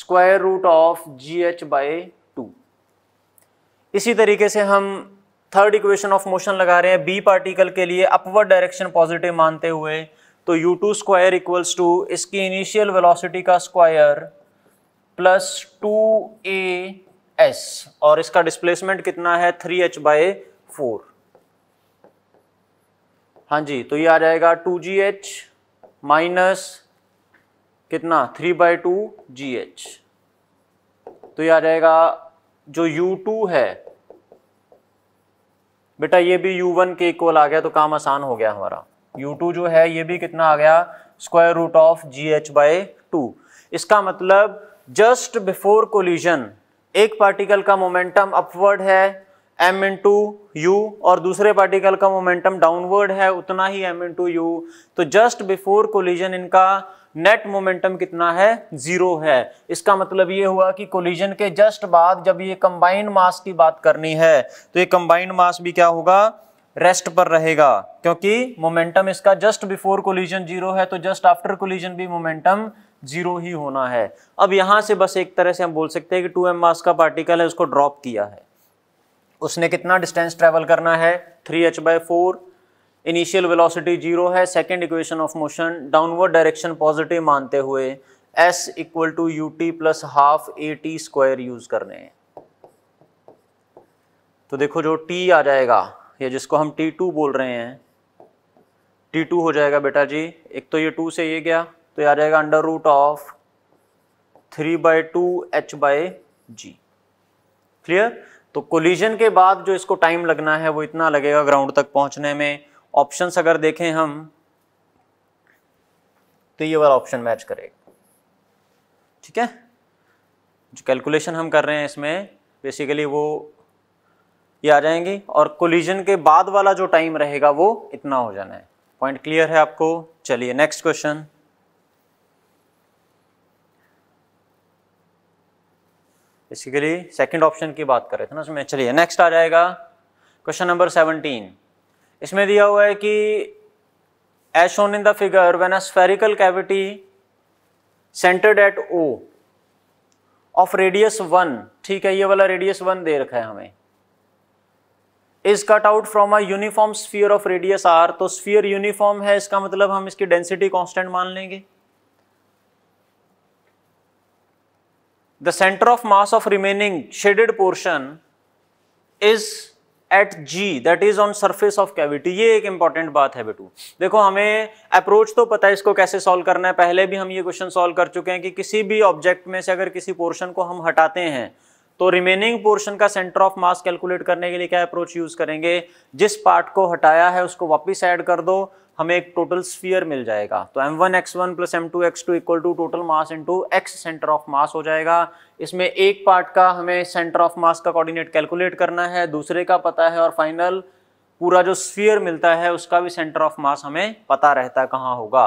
[SPEAKER 1] square root of G H by two इसी तरीके से हम थर्ड इक्वेशन ऑफ मोशन लगा रहे हैं बी पार्टिकल के लिए अपवर्ड डायरेक्शन पॉजिटिव मानते हुए तो U two square equals to इसकी इनिशियल वेलोसिटी का स्क्वायर प्लस टू ए एस और इसका डिस्प्लेसमेंट कितना है थ्री एच बाय फोर हाँ जी तो ये आ जाएगा टू जी एच माइनस कितना three by two ji H तो ये आ जाएगा जो यू टू है बेटा ये भी यू वन के इक्वल आ गया तो काम आसान हो गया हमारा यू टू जो है ये भी कितना आ गया square root of G H by two इसका मतलब जस्ट बिफोर कोलिजन एक पार्टिकल का मोमेंटम अपवर्ड है एम इन टू यू और दूसरे पार्टिकल का मोमेंटम डाउनवर्ड है उतना ही एम इन टू यू तो जस्ट बिफोर कोलिजन इनका नेट मोमेंटम कितना है जीरो है इसका मतलब ये हुआ कि कोलिजन के जस्ट बाद जब ये कंबाइंड मास की बात करनी है तो ये कंबाइंड मास भी क्या होगा रेस्ट पर रहेगा क्योंकि मोमेंटम इसका जस्ट बिफोर कोलिजन जीरो है तो जस्ट आफ्टर कोलिजन भी मोमेंटम जीरो ही होना है अब यहां से बस एक तरह से हम बोल सकते हैं कि टू एम मास का पार्टिकल है उसको ड्रॉप किया है उसने कितना डिस्टेंस ट्रेवल करना है three H by four initial velocity zero है second equation of motion downward direction positive मानते हुए S equal to U T plus half A T square use करने तो देखो जो टी आ जाएगा या जिसको हम टी टू बोल रहे हैं टी टू हो जाएगा बेटा जी एक तो ये टू से ये गया तो ये आ जाएगा under root of three by two H by G clear तो कोलिजन के बाद जो इसको टाइम लगना है वो इतना लगेगा ग्राउंड तक पहुंचने में ऑप्शन अगर देखें हम तो ये वाला ऑप्शन मैच करेगा ठीक है जो कैलकुलेशन हम कर रहे हैं इसमें बेसिकली वो ये आ जाएंगे और कोलिजन के बाद वाला जो टाइम रहेगा वो इतना हो जाना है पॉइंट क्लियर है आपको चलिए next question basically second option की बात कर रहे थे ना उसमें चलिए नेक्स्ट आ जाएगा क्वेश्चन नंबर सेवनटीन इसमें दिया हुआ है कि as shown in the figure when a spherical cavity centred at O of radius one ठीक है ये वाला रेडियस वन दे रखा है हमें is cut out from a uniform sphere of radius R तो स्फीयर यूनिफॉर्म है इसका मतलब हम इसकी डेंसिटी कॉन्स्टेंट मान लेंगे the centre of mass of remaining shaded portion is at G that is on surface of cavity ये एक इंपॉर्टेंट बात है बेटू देखो हमें अप्रोच तो पता है इसको कैसे सॉल्व करना है पहले भी हम ये क्वेश्चन सॉल्व कर चुके हैं कि किसी भी ऑब्जेक्ट में से अगर किसी पोर्शन को हम हटाते हैं तो रिमेनिंग पोर्शन का सेंटर ऑफ मास कैलकुलेट करने के लिए क्या अप्रोच यूज करेंगे जिस पार्ट को हटाया है उसको वापस ऐड कर दो हमें एक टोटल स्फीयर मिल जाएगा तो M one x one plus M two x two equal to total mass into x centre of mass हो जाएगा इसमें एक पार्ट का हमें सेंटर ऑफ मास का कोऑर्डिनेट कैलकुलेट करना है दूसरे का पता है और फाइनल पूरा जो स्फीयर मिलता है उसका भी सेंटर ऑफ मास हमें पता रहता है कहाँ होगा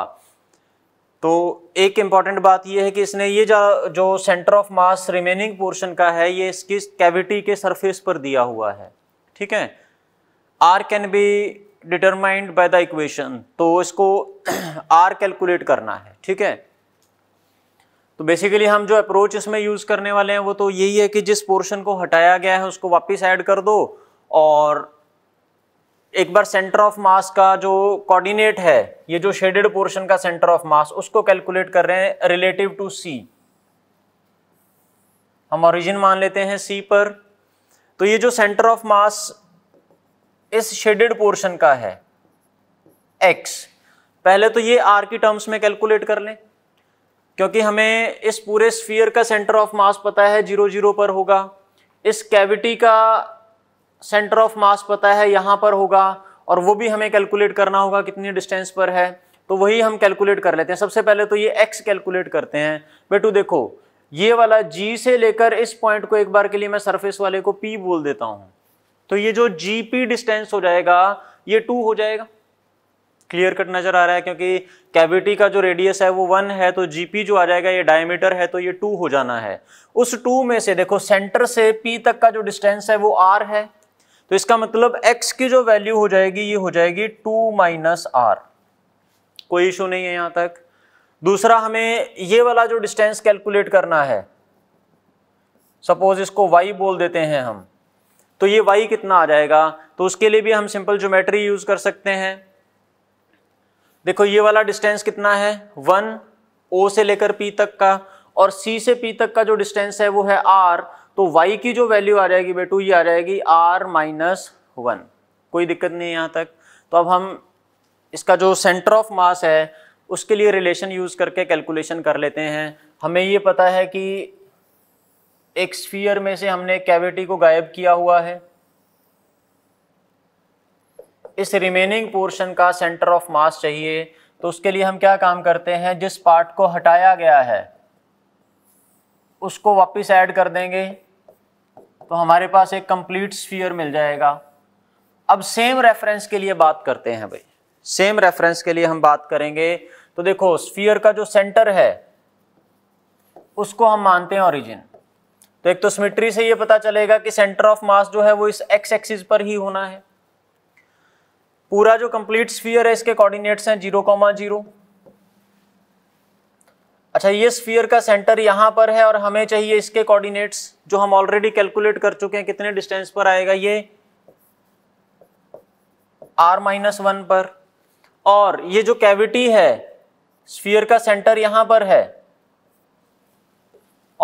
[SPEAKER 1] तो एक इम्पॉर्टेंट बात यह है कि इसने ये जो centre of mass remaining portion का है ये इसकी कैविटी के सरफेस पर दिया हुआ है ठीक है R can be determined by the equation तो इसको आर कैलकुलेट करना है ठीक है तो बेसिकली हम जो अप्रोच इसमें यूज़ करने वाले हैं वो तो यही है कि जिस पोर्शन को हटाया गया है उसको वापस ऐड कर दो और एक बार सेंटर ऑफ मास का जो कोऑर्डिनेट है ये जो शेडेड पोर्शन का सेंटर ऑफ मास उसको कैलकुलेट कर रहे हैं रिलेटिव टू सी हम ओरिजिन मान लेते हैं सी पर तो ये जो सेंटर ऑफ मास इस शेडेड पोर्शन का है एक्स पहले तो ये आर की टर्म्स में कैलकुलेट कर लें क्योंकि हमें इस पूरे स्फीयर का सेंटर ऑफ मास पता है जीरो जीरो पर होगा इस कैविटी का सेंटर ऑफ मास पता है यहाँ पर होगा और वो भी हमें कैलकुलेट करना होगा कितनी डिस्टेंस पर है तो वही हम कैलकुलेट कर लेते हैं सबसे पहले तो ये एक्स कैलकुलेट करते हैं बेटू देखो ये वाला जी से लेकर इस पॉइंट को एक बार के लिए मैं सरफेस वाले को पी बोल देता हूँ तो ये जो जी पी डिस्टेंस हो जाएगा ये टू हो जाएगा क्लियर कट नजर आ रहा है क्योंकि कैविटी का जो रेडियस है वो वन है तो जीपी जो आ जाएगा ये डायमीटर है तो ये टू हो जाना है उस टू में से देखो सेंटर से पी तक का जो डिस्टेंस है वो आर है तो इसका मतलब x की जो वैल्यू हो जाएगी ये हो जाएगी टू माइनस आर कोई इशू नहीं है यहां तक दूसरा हमें ये वाला जो डिस्टेंस कैलकुलेट करना है सपोज इसको y बोल देते हैं हम तो ये y कितना आ जाएगा तो उसके लिए भी हम सिंपल ज्योमेट्री यूज कर सकते हैं देखो ये वाला डिस्टेंस कितना है वन ओ से लेकर पी तक का और सी से पी तक का जो डिस्टेंस है वो है आर तो y की जो वैल्यू आ जाएगी बेटू ये आ जाएगी r माइनस वन कोई दिक्कत नहीं है यहाँ तक तो अब हम इसका जो सेंटर ऑफ मास है उसके लिए रिलेशन यूज़ करके कैलकुलेशन कर लेते हैं हमें ये पता है कि एक स्फीयर में से हमने कैविटी को गायब किया हुआ है इस रिमेनिंग पोर्शन का सेंटर ऑफ मास चाहिए तो उसके लिए हम क्या काम करते हैं जिस पार्ट को हटाया गया है उसको वापस ऐड कर देंगे तो हमारे पास एक कंप्लीट स्फीयर मिल जाएगा अब सेम रेफरेंस के लिए बात करते हैं भाई सेम रेफरेंस के लिए हम बात करेंगे तो देखो स्फीयर का जो सेंटर है उसको हम मानते हैं ओरिजिन तो एक तो सिमेट्री से ये पता चलेगा कि सेंटर ऑफ मास जो है वो इस एक्स एक्सिस पर ही होना है पूरा जो कंप्लीट स्फीयर है इसके कोऑर्डिनेट्स हैं जीरो कॉमा जीरो अच्छा ये स्फीयर का सेंटर यहाँ पर है और हमें चाहिए इसके कोऑर्डिनेट्स जो हम ऑलरेडी कैलकुलेट कर चुके हैं कितने डिस्टेंस पर आएगा ये आर माइनस वन पर और ये जो कैविटी है स्फीयर का सेंटर यहाँ पर है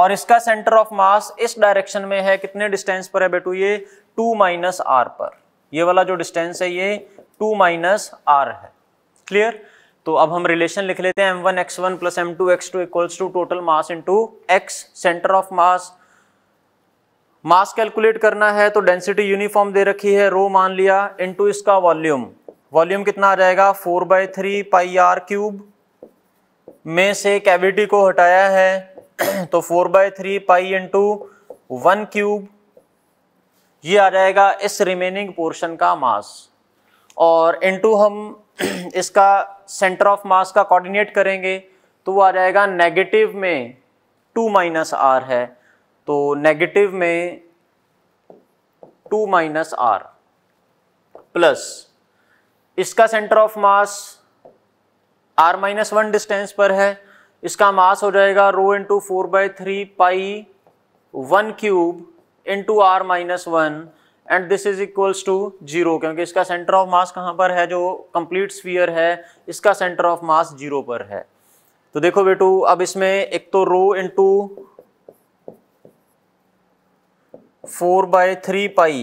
[SPEAKER 1] और इसका सेंटर ऑफ मास इस डायरेक्शन में है कितने डिस्टेंस पर है बेटू ये टू माइनस आर पर ये वाला जो डिस्टेंस है ये टू माइनस आर है क्लियर तो अब हम रिलेशन लिख लेते हैं M one x one plus M two x two equals to total mass into x centre of mass mass calculate करना है तो डेंसिटी यूनिफॉर्म दे रखी है रो मान लिया इंटू इसका वॉल्यूम वॉल्यूम कितना आ जाएगा four by three pi R cube में से कैविटी को हटाया है तो four by three pi into one cube ये आ जाएगा इस रिमेनिंग पोर्शन का मास और इंटू हम इसका सेंटर ऑफ मास का कोऑर्डिनेट करेंगे तो वो आ जाएगा नेगेटिव में टू माइनस आर है तो नेगेटिव में टू माइनस आर प्लस इसका centre of mass R minus one distance पर है इसका मास हो जाएगा rho into four by three pi one cube into R minus one and this is equals to zero क्योंकि इसका centre of मास कहाँ पर है जो कंप्लीट स्फीयर है इसका सेंटर ऑफ मास जीरो पर है तो देखो बेटू अब इसमें एक तो rho into four by three pi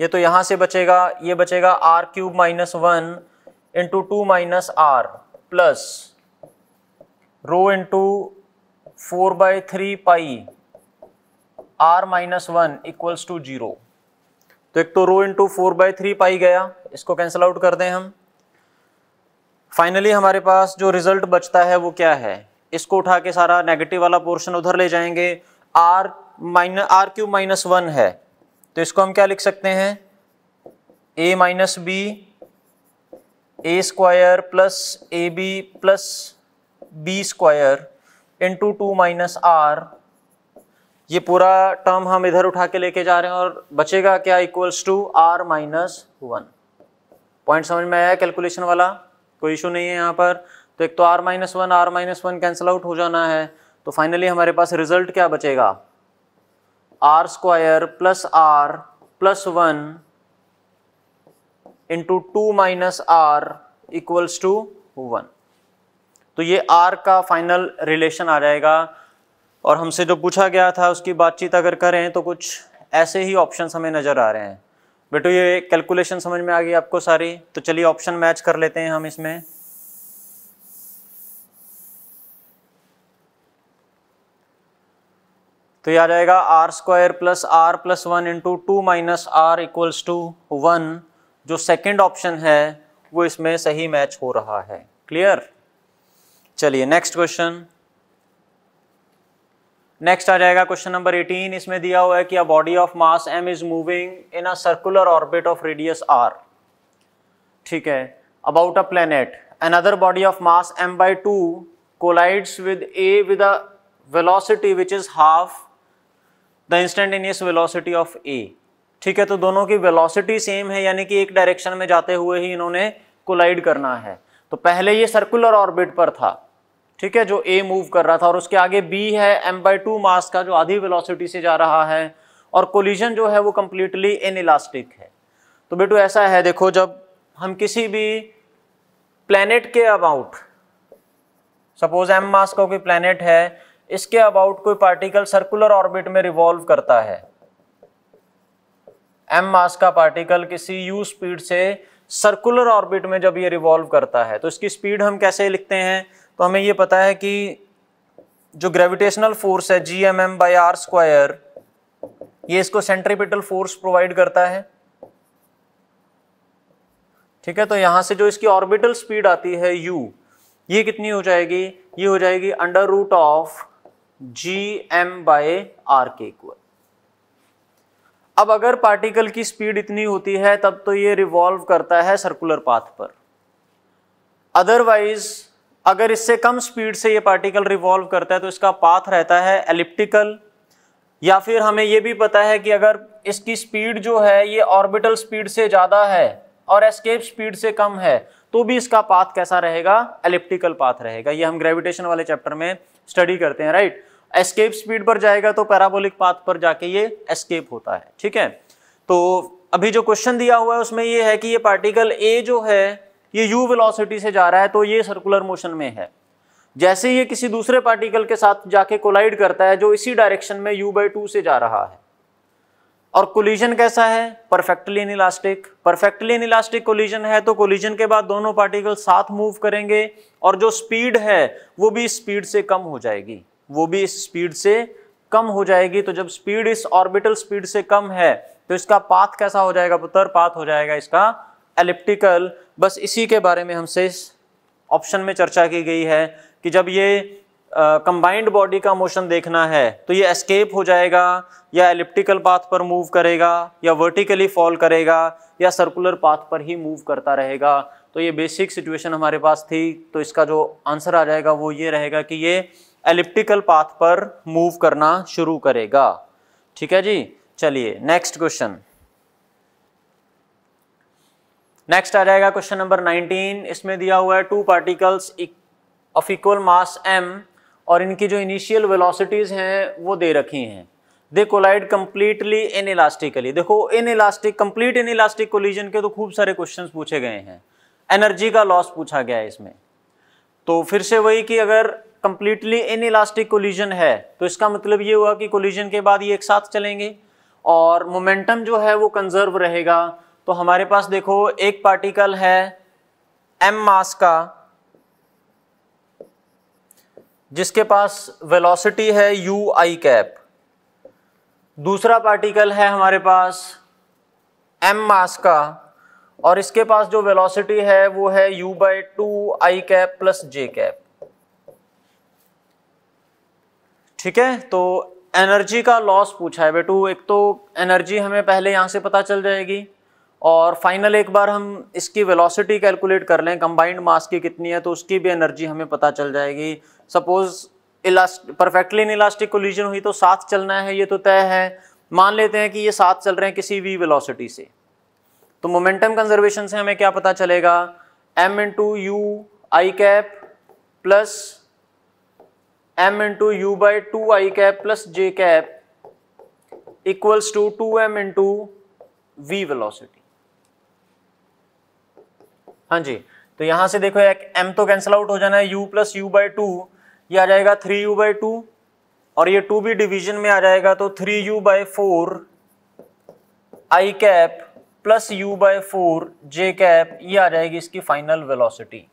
[SPEAKER 1] ये तो यहाँ से बचेगा ये बचेगा R cube minus one into two minus R plus rho into four by three pi R minus one equals to zero तो एक तो rho into four by three pi गया इसको कैंसिल आउट कर दें हम फाइनली हमारे पास जो रिजल्ट बचता है वो क्या है इसको उठा के सारा नेगेटिव वाला पोर्शन उधर ले जाएंगे R minus R cube minus one है तो इसको हम क्या लिख सकते हैं A minus B A square plus A B plus B square into two minus R ये पूरा टर्म हम इधर उठा के लेके जा रहे हैं और बचेगा क्या equals to R minus one point समझ में आया कैलकुलेशन वाला कोई इशू नहीं है यहाँ पर तो एक तो R minus one R minus one cancel out हो जाना है तो फाइनली हमारे पास रिजल्ट क्या बचेगा R square plus R plus one into two minus R equals to one तो ये आर का फाइनल रिलेशन आ जाएगा और हमसे जो पूछा गया था उसकी बातचीत अगर करें तो कुछ ऐसे ही ऑप्शन हमें नज़र आ रहे हैं बेटो ये कैलकुलेशन समझ में आ गई आपको सारी तो चलिए ऑप्शन मैच कर लेते हैं हम इसमें तो ये आ जाएगा R square plus R plus one into two minus R equals to one जो सेकंड ऑप्शन है वो इसमें सही मैच हो रहा है क्लियर चलिए नेक्स्ट क्वेश्चन नेक्स्ट आ जाएगा क्वेश्चन नंबर 18 इसमें दिया हुआ है कि a body of mass M is moving in a circular orbit of radius R ठीक है about a planet another body of mass M by two collides with A with a velocity which is half the instantaneous velocity of A ठीक है तो दोनों की velocity same है यानी कि एक डायरेक्शन में जाते हुए ही इन्होंने कोलाइड करना है तो पहले ये सर्कुलर ऑर्बिट पर था ठीक है जो ए मूव कर रहा था और उसके आगे बी है एम बाई टू मास का जो आधी वेलोसिटी से जा रहा है और कोलिजन जो है वो कम्प्लीटली इन इलास्टिक है तो बेटू ऐसा है देखो जब हम किसी भी प्लैनेट के अबाउट सपोज एम मास का कोई प्लैनेट है इसके अबाउट कोई पार्टिकल सर्कुलर ऑर्बिट में रिवॉल्व करता है एम मास का पार्टिकल किसी यू स्पीड से सर्कुलर ऑर्बिट में जब ये रिवॉल्व करता है तो इसकी स्पीड हम कैसे लिखते हैं तो हमें ये पता है कि जो ग्रेविटेशनल फोर्स है G M M by R square ये इसको सेंट्रीपिटल फोर्स प्रोवाइड करता है ठीक है तो यहां से जो इसकी ऑर्बिटल स्पीड आती है u ये कितनी हो जाएगी ये हो जाएगी under root of G M by R के इक्वल अब अगर पार्टिकल की स्पीड इतनी होती है तब तो ये रिवॉल्व करता है सर्कुलर पाथ पर अदरवाइज अगर इससे कम स्पीड से ये पार्टिकल रिवॉल्व करता है तो इसका पाथ रहता है एलिप्टिकल या फिर हमें ये भी पता है कि अगर इसकी स्पीड जो है ये ऑर्बिटल स्पीड से ज़्यादा है और एस्केप स्पीड से कम है तो भी इसका पाथ कैसा रहेगा एलिप्टिकल पाथ रहेगा ये हम ग्रेविटेशन वाले चैप्टर में स्टडी करते हैं राइट एस्केप स्पीड पर जाएगा तो पैराबोलिक पाथ पर जाके ये एस्केप होता है ठीक है तो अभी जो क्वेश्चन दिया हुआ है उसमें ये है कि ये पार्टिकल ए जो है ये यू वेलोसिटी से जा रहा है तो ये सर्कुलर मोशन में है जैसे ये किसी दूसरे पार्टिकल के साथ जाके कोलाइड करता है जो इसी डायरेक्शन में यू बाई टू से जा रहा है और कोलिजन कैसा है perfectly inelastic perfectly inelastic collision है तो कोलिजन के बाद दोनों पार्टिकल साथ मूव करेंगे और जो स्पीड है वो भी स्पीड से कम हो जाएगी वो भी इस स्पीड से कम हो जाएगी तो जब स्पीड इस ऑर्बिटल स्पीड से कम है तो इसका पाथ कैसा हो जाएगा पुत्र पाथ हो जाएगा इसका एलिप्टिकल बस इसी के बारे में हमसे इस ऑप्शन में चर्चा की गई है कि जब ये कंबाइंड uh, बॉडी का मोशन देखना है तो ये एस्केप हो जाएगा या एलिप्टिकल पाथ पर मूव करेगा या वर्टिकली फॉल करेगा या सर्कुलर पाथ पर ही मूव करता रहेगा तो ये बेसिक सिचुएशन हमारे पास थी तो इसका जो आंसर आ जाएगा वो ये रहेगा कि ये एलिप्टिकल पाथ पर मूव करना शुरू करेगा ठीक है जी चलिए नेक्स्ट क्वेश्चन नेक्स्ट आ जाएगा क्वेश्चन नंबर 19 इसमें दिया हुआ है two particles of equal mass m और इनकी जो इनिशियल वेलोसिटीज़ हैं वो दे रखी हैं they collide completely inelastically देखो inelastic complete inelastic collision के तो खूब सारे क्वेश्चन पूछे गए हैं एनर्जी का लॉस पूछा गया है इसमें तो फिर से वही कि अगर कम्प्लीटली इन इलास्टिक कोलिजन है तो इसका मतलब ये हुआ कि कोलिजन के बाद ये एक साथ चलेंगे और मोमेंटम जो है वो कंजर्व रहेगा तो हमारे पास देखो एक पार्टिकल है एम मास का जिसके पास वेलोसिटी है यू आई कैप दूसरा पार्टिकल है हमारे पास एम मास का और इसके पास जो वेलोसिटी है वो है u by two I cap plus J cap ठीक है तो एनर्जी का लॉस पूछा है बेटू एक तो एनर्जी हमें पहले यहां से पता चल जाएगी और फाइनल एक बार हम इसकी वेलोसिटी कैलकुलेट कर लें कंबाइंड मास की कितनी है तो उसकी भी एनर्जी हमें पता चल जाएगी सपोज़ इलास्ट परफेक्टली इन इलास्टिक कोलिजन हुई तो साथ चलना है ये तो तय है मान लेते हैं कि ये साथ चल रहे हैं किसी वी वेलोसिटी से तो मोमेंटम कंजर्वेशन से हमें क्या पता चलेगा M into U I cap plus M into U by two I cap plus J cap equals to two M into V velocity हाँ जी तो यहाँ से देखो एक m तो कैंसिल आउट हो जाना है u plus U by two ये आ जाएगा थ्री यू बाई टू और ये टू भी डिविजन में आ जाएगा तो three you by four I cap plus U by four J cap ये आ जाएगी इसकी फाइनल वेलोसिटी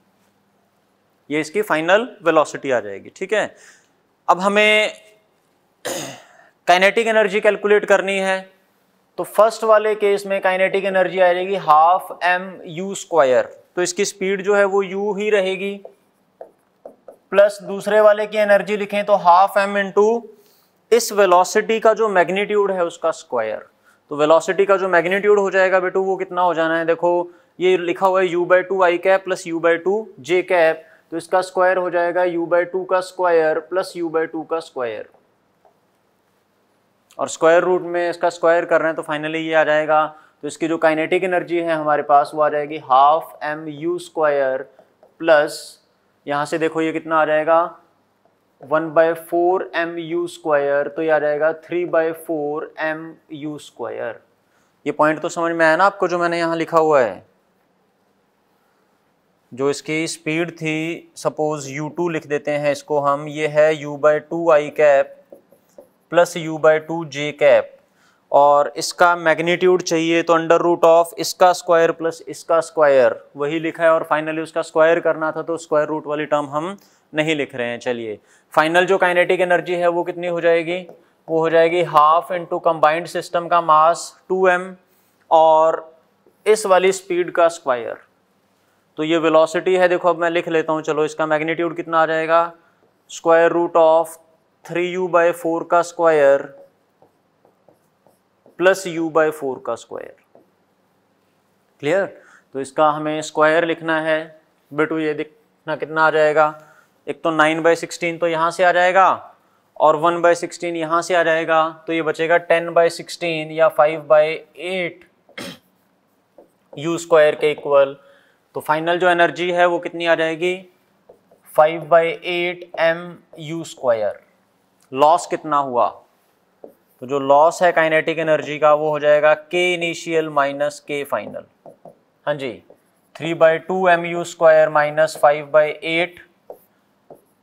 [SPEAKER 1] ये इसकी फाइनल वेलोसिटी आ जाएगी ठीक है अब हमें काइनेटिक एनर्जी कैलकुलेट करनी है तो फर्स्ट वाले केस में काइनेटिक एनर्जी आ जाएगी हाफ एम यू स्क्वायर तो इसकी स्पीड जो है वो यू ही रहेगी प्लस दूसरे वाले की एनर्जी लिखें तो हाफ एम इंटू इस वेलोसिटी का जो मैग्नीट्यूड है उसका स्क्वायर तो वेलोसिटी का जो मैग्नीट्यूड हो जाएगा बेटू वो कितना हो जाना है देखो ये लिखा हुआ है u by two I cap plus U by two J cap तो इसका स्क्वायर हो जाएगा u बाई टू का square plus U by two का स्क्वायर और स्क्वायर रूट में इसका स्क्वायर कर रहे हैं तो फाइनली ये आ जाएगा तो इसकी जो काइनेटिक एनर्जी है हमारे पास वो आ जाएगी half M you square plus यहाँ से देखो ये कितना आ जाएगा one by four M you square तो ये आ जाएगा three by four M you square ये पॉइंट तो समझ में आया ना आपको जो मैंने यहाँ लिखा हुआ है जो इसकी स्पीड थी सपोज u2 लिख देते हैं इसको हम ये है u by two I cap plus U by two J cap और इसका मैग्नीट्यूड चाहिए तो अंडर रूट ऑफ इसका स्क्वायर प्लस इसका स्क्वायर वही लिखा है और फाइनली उसका स्क्वायर करना था तो स्क्वायर रूट वाली टर्म हम नहीं लिख रहे हैं चलिए फाइनल जो काइनेटिक एनर्जी है वो कितनी हो जाएगी वो हो जाएगी हाफ इंटू कंबाइंड सिस्टम का मास टू एम और इस वाली स्पीड का स्क्वायर तो ये वेलोसिटी है देखो अब मैं लिख लेता हूँ चलो इसका मैग्नीट्यूड कितना आ जाएगा square root of three you by four का square plus U by four का स्क्वायर क्लियर तो इसका हमें स्क्वायर लिखना है बेटू ये देखना कितना आ जाएगा एक तो नाइन बाय सिक्सटीन तो यहाँ से आ जाएगा और वन बाय सिक्सटीन यहाँ से आ जाएगा तो ये बचेगा टेन बाय सिक्सटीन या five by eight U square के इक्वल तो फाइनल जो एनर्जी है वो कितनी आ जाएगी five by eight M you square loss कितना हुआ तो जो लॉस है काइनेटिक एनर्जी का वो हो जाएगा के इनिशियल माइनस के फाइनल हाँ जी three by two M you square minus five by eight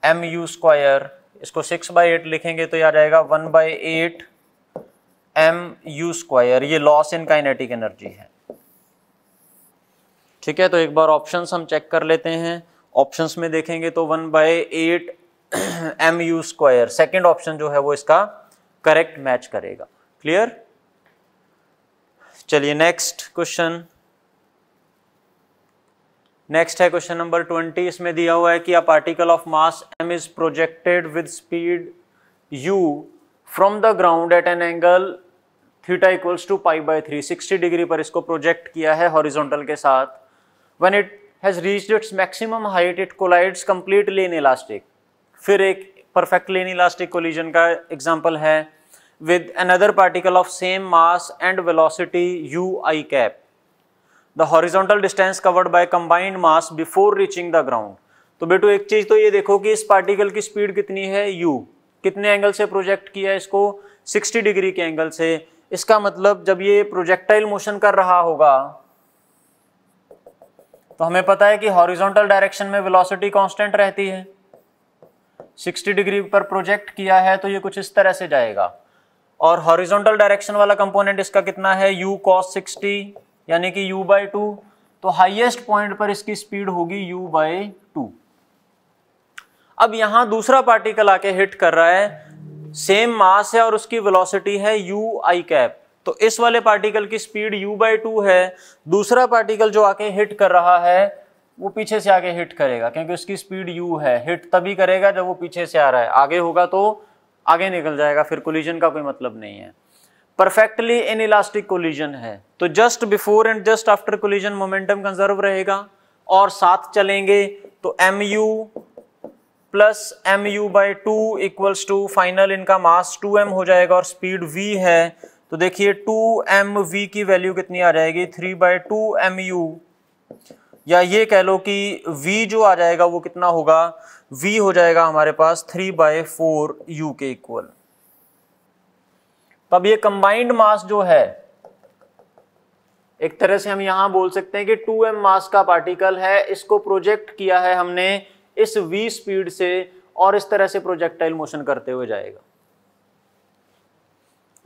[SPEAKER 1] M you square इसको सिक्स बाई एट लिखेंगे तो यह आ जाएगा one by eight M you square ये लॉस इन काइनेटिक एनर्जी है ठीक है तो एक बार ऑप्शंस हम चेक कर लेते हैं ऑप्शंस में देखेंगे तो one by eight M you square second option जो है वो इसका करेक्ट मैच करेगा क्लियर चलिए नेक्स्ट क्वेश्चन नेक्स्ट है क्वेश्चन नंबर ट्वेंटी इसमें दिया हुआ है कि a particle of mass M is projected with speed U from the ground at an angle theta equals to pi by three sixty degree पर इसको project किया है हॉरिजॉन्टल के साथ when it has reached its maximum height it collides completely inelastic फिर एक perfectly inelastic collision का example है with another particle of same mass and velocity u i cap. The horizontal distance covered by combined mass before reaching the ground. तो बेटो एक चीज तो ये देखो कि इस पार्टिकल की स्पीड कितनी है u कितने एंगल से प्रोजेक्ट किया है इसको 60 डिग्री के एंगल से इसका मतलब जब ये प्रोजेक्टाइल मोशन कर रहा होगा तो हमें पता है कि हॉरिजॉन्टल डायरेक्शन में वेलोसिटी कांस्टेंट रहती है 60 डिग्री पर प्रोजेक्ट किया है तो ये कुछ इस तरह से जाएगा और हॉरिजॉन्टल डायरेक्शन वाला कंपोनेंट इसका कितना है u cos 60 यानी कि u बाई टू तो हाईएस्ट पॉइंट पर इसकी स्पीड होगी u बाई टू अब यहां दूसरा पार्टिकल आके हिट कर रहा है सेम मास है और उसकी वेलोसिटी है यू आई कैप तो इस वाले पार्टिकल की स्पीड u बाई टू है दूसरा पार्टिकल जो आके हिट कर रहा है वो पीछे से आके हिट करेगा क्योंकि उसकी स्पीड u है हिट तभी करेगा जब वो पीछे से आ रहा है आगे होगा तो आगे निकल जाएगा फिर कोलिजन का कोई मतलब नहीं है परफेक्टली इन इलास्टिक कोलिजन है तो just before and just after collision momentum conserve रहेगा और साथ चलेंगे तो M U plus M U by two equals to final इनका मास 2m हो जाएगा और स्पीड v है तो देखिए 2mv की वैल्यू कितनी आ जाएगी 3 बाई टू एम या ये कह लो कि v जो आ जाएगा वो कितना होगा v हो जाएगा हमारे पास थ्री बाय फोर यू के इक्वल तब ये कंबाइंड मास जो है एक तरह से हम यहां बोल सकते हैं कि 2m मास का पार्टिकल है इसको प्रोजेक्ट किया है हमने इस v स्पीड से और इस तरह से प्रोजेक्टाइल मोशन करते हुए जाएगा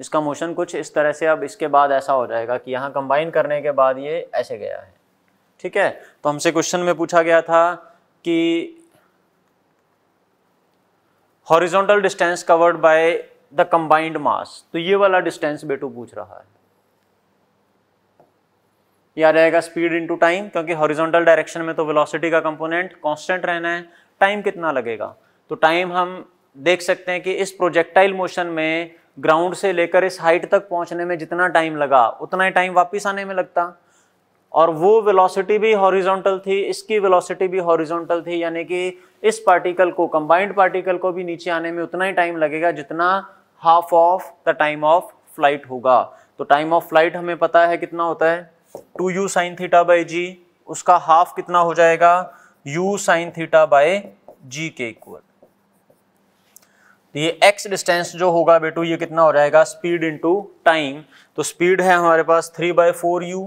[SPEAKER 1] इसका मोशन कुछ इस तरह से अब इसके बाद ऐसा हो जाएगा कि यहां कंबाइन करने के बाद ये ऐसे गया है ठीक है तो हमसे क्वेश्चन में पूछा गया था कि horizontal distance covered by the combined mass तो ये वाला डिस्टेंस बेटू पूछ रहा है या रहेगा स्पीड इनटू टाइम क्योंकि हॉरिजॉन्टल डायरेक्शन में तो वेलोसिटी का कंपोनेंट कांस्टेंट रहना है टाइम कितना लगेगा तो टाइम हम देख सकते हैं कि इस प्रोजेक्टाइल मोशन में ग्राउंड से लेकर इस हाइट तक पहुंचने में जितना टाइम लगा उतना ही टाइम वापिस आने में लगता और वो वेलोसिटी भी हॉरिजॉन्टल थी इसकी वेलोसिटी भी हॉरिजॉन्टल थी यानी कि इस पार्टिकल को कंबाइंड पार्टिकल को भी नीचे आने में उतना ही टाइम लगेगा जितना half of the time of flight होगा तो टाइम ऑफ फ्लाइट हमें पता है कितना होता है two U sine theta by G उसका हाफ कितना हो जाएगा U sine theta by G के इक्वल तो ये x डिस्टेंस जो होगा बेटू ये कितना हो जाएगा स्पीड इंटू टाइम तो स्पीड है हमारे पास थ्री बाय फोर यू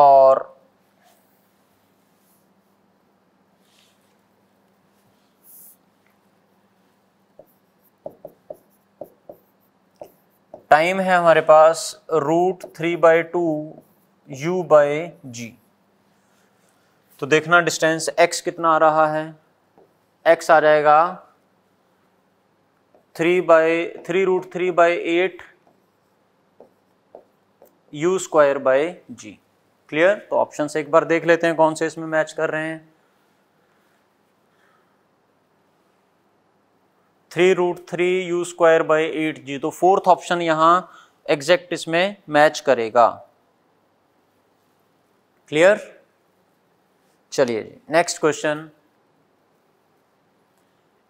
[SPEAKER 1] और टाइम है हमारे पास root three by two you by G तो देखना डिस्टेंस एक्स कितना आ रहा है एक्स आ जाएगा three by three root three by eight U square by G clear तो ऑप्शन एक बार देख लेते हैं कौन से इसमें मैच कर रहे हैं three root three U square by eight G तो फोर्थ ऑप्शन यहां एग्जैक्ट इसमें मैच करेगा क्लियर चलिए नेक्स्ट क्वेश्चन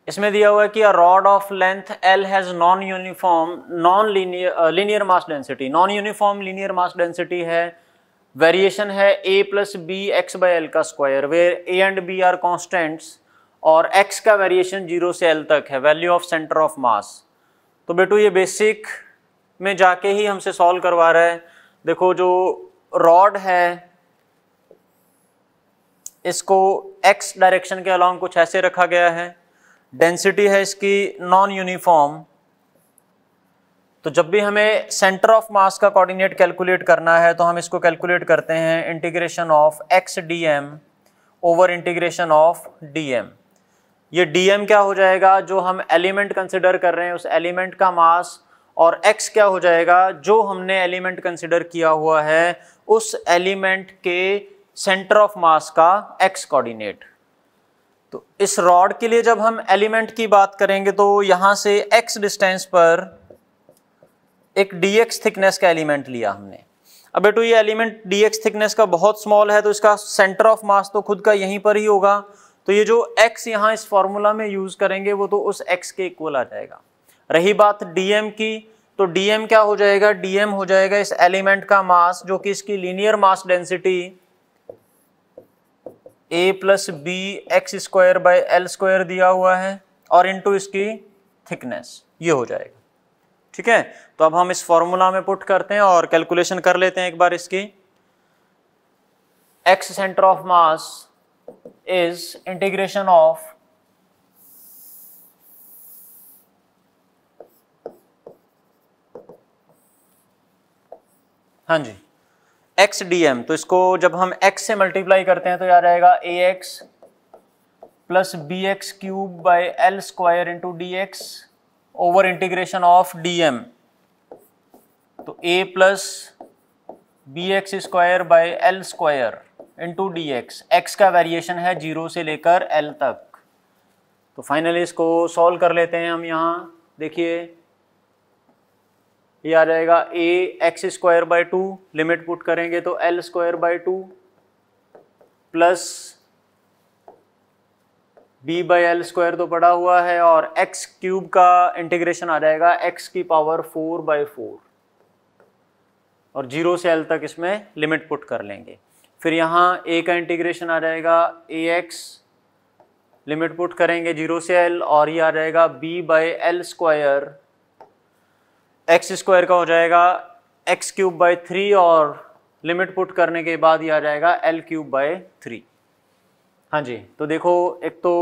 [SPEAKER 1] इसमें दिया हुआ है कि a rod of length L has non uniform non linear mass density non uniform linear mass density है वेरिएशन है A plus B X by L का square where A and B are constants और X का variation zero से L तक है value of centre of mass तो बेटू ये बेसिक में जाके ही हमसे सॉल्व करवा रहा है देखो जो रॉड है इसको एक्स डायरेक्शन के अलॉन्ग कुछ ऐसे रखा गया है डेंसिटी है इसकी नॉन यूनिफॉर्म तो जब भी हमें सेंटर ऑफ मास का कोऑर्डिनेट कैलकुलेट करना है तो हम इसको कैलकुलेट करते हैं integration of X D M over integration of D M ये डी एम क्या हो जाएगा जो हम एलिमेंट कंसिडर कर रहे हैं उस एलिमेंट का मास और एक्स क्या हो जाएगा जो हमने एलिमेंट कंसिडर किया हुआ है उस एलिमेंट के सेंटर ऑफ मास का एक्स कोऑर्डिनेट तो इस रॉड के लिए जब हम एलिमेंट की बात करेंगे तो यहाँ से एक्स डिस्टेंस पर एक डी एक्स थिकनेस का एलिमेंट लिया हमने अब बेटो ये एलिमेंट डी एक्स थिकनेस का बहुत स्मॉल है तो इसका सेंटर ऑफ मास तो खुद का यहीं पर ही होगा तो ये जो एक्स यहाँ इस फॉर्मूला में यूज़ करेंगे वो तो उस एक्स के इक्वल आ जाएगा रही बात डीएम की तो डीएम क्या हो जाएगा डीएम हो जाएगा इस एलिमेंट का मास जो कि इसकी linear mass density A plus B X square by L square दिया हुआ है और इनटू इसकी थिकनेस ये हो जाएगा ठीक है तो अब हम इस फॉर्मूला में पुट करते हैं और कैलकुलेशन कर लेते हैं एक बार इसकी X centre of mass is integration of हाँ जी एक्स डी एम तो इसको जब हम एक्स से मल्टीप्लाई करते हैं तो याद रहेगा A X plus B X cube by L square into D X over integration of D M तो a plus B X square by L square into D X X का variation है zero से लेकर L तक तो finally इसको solve कर लेते हैं हम यहाँ देखिए ये आ जाएगा A X square by two limit put करेंगे तो L square by two plus b by L square तो पड़ा हुआ है और x क्यूब का इंटीग्रेशन आ जाएगा x की पावर फोर बाई फोर और जीरो से एल तक इसमें लिमिट पुट कर लेंगे फिर यहाँ ए का इंटीग्रेशन आ जाएगा ए एक्स लिमिट पुट करेंगे जीरो से एल और ये आ जाएगा B by L square X square का हो जाएगा एक्स क्यूब बाय थ्री और लिमिट पुट करने के बाद ये आ जाएगा एल क्यूब बाय थ्री हाँ जी तो देखो एक तो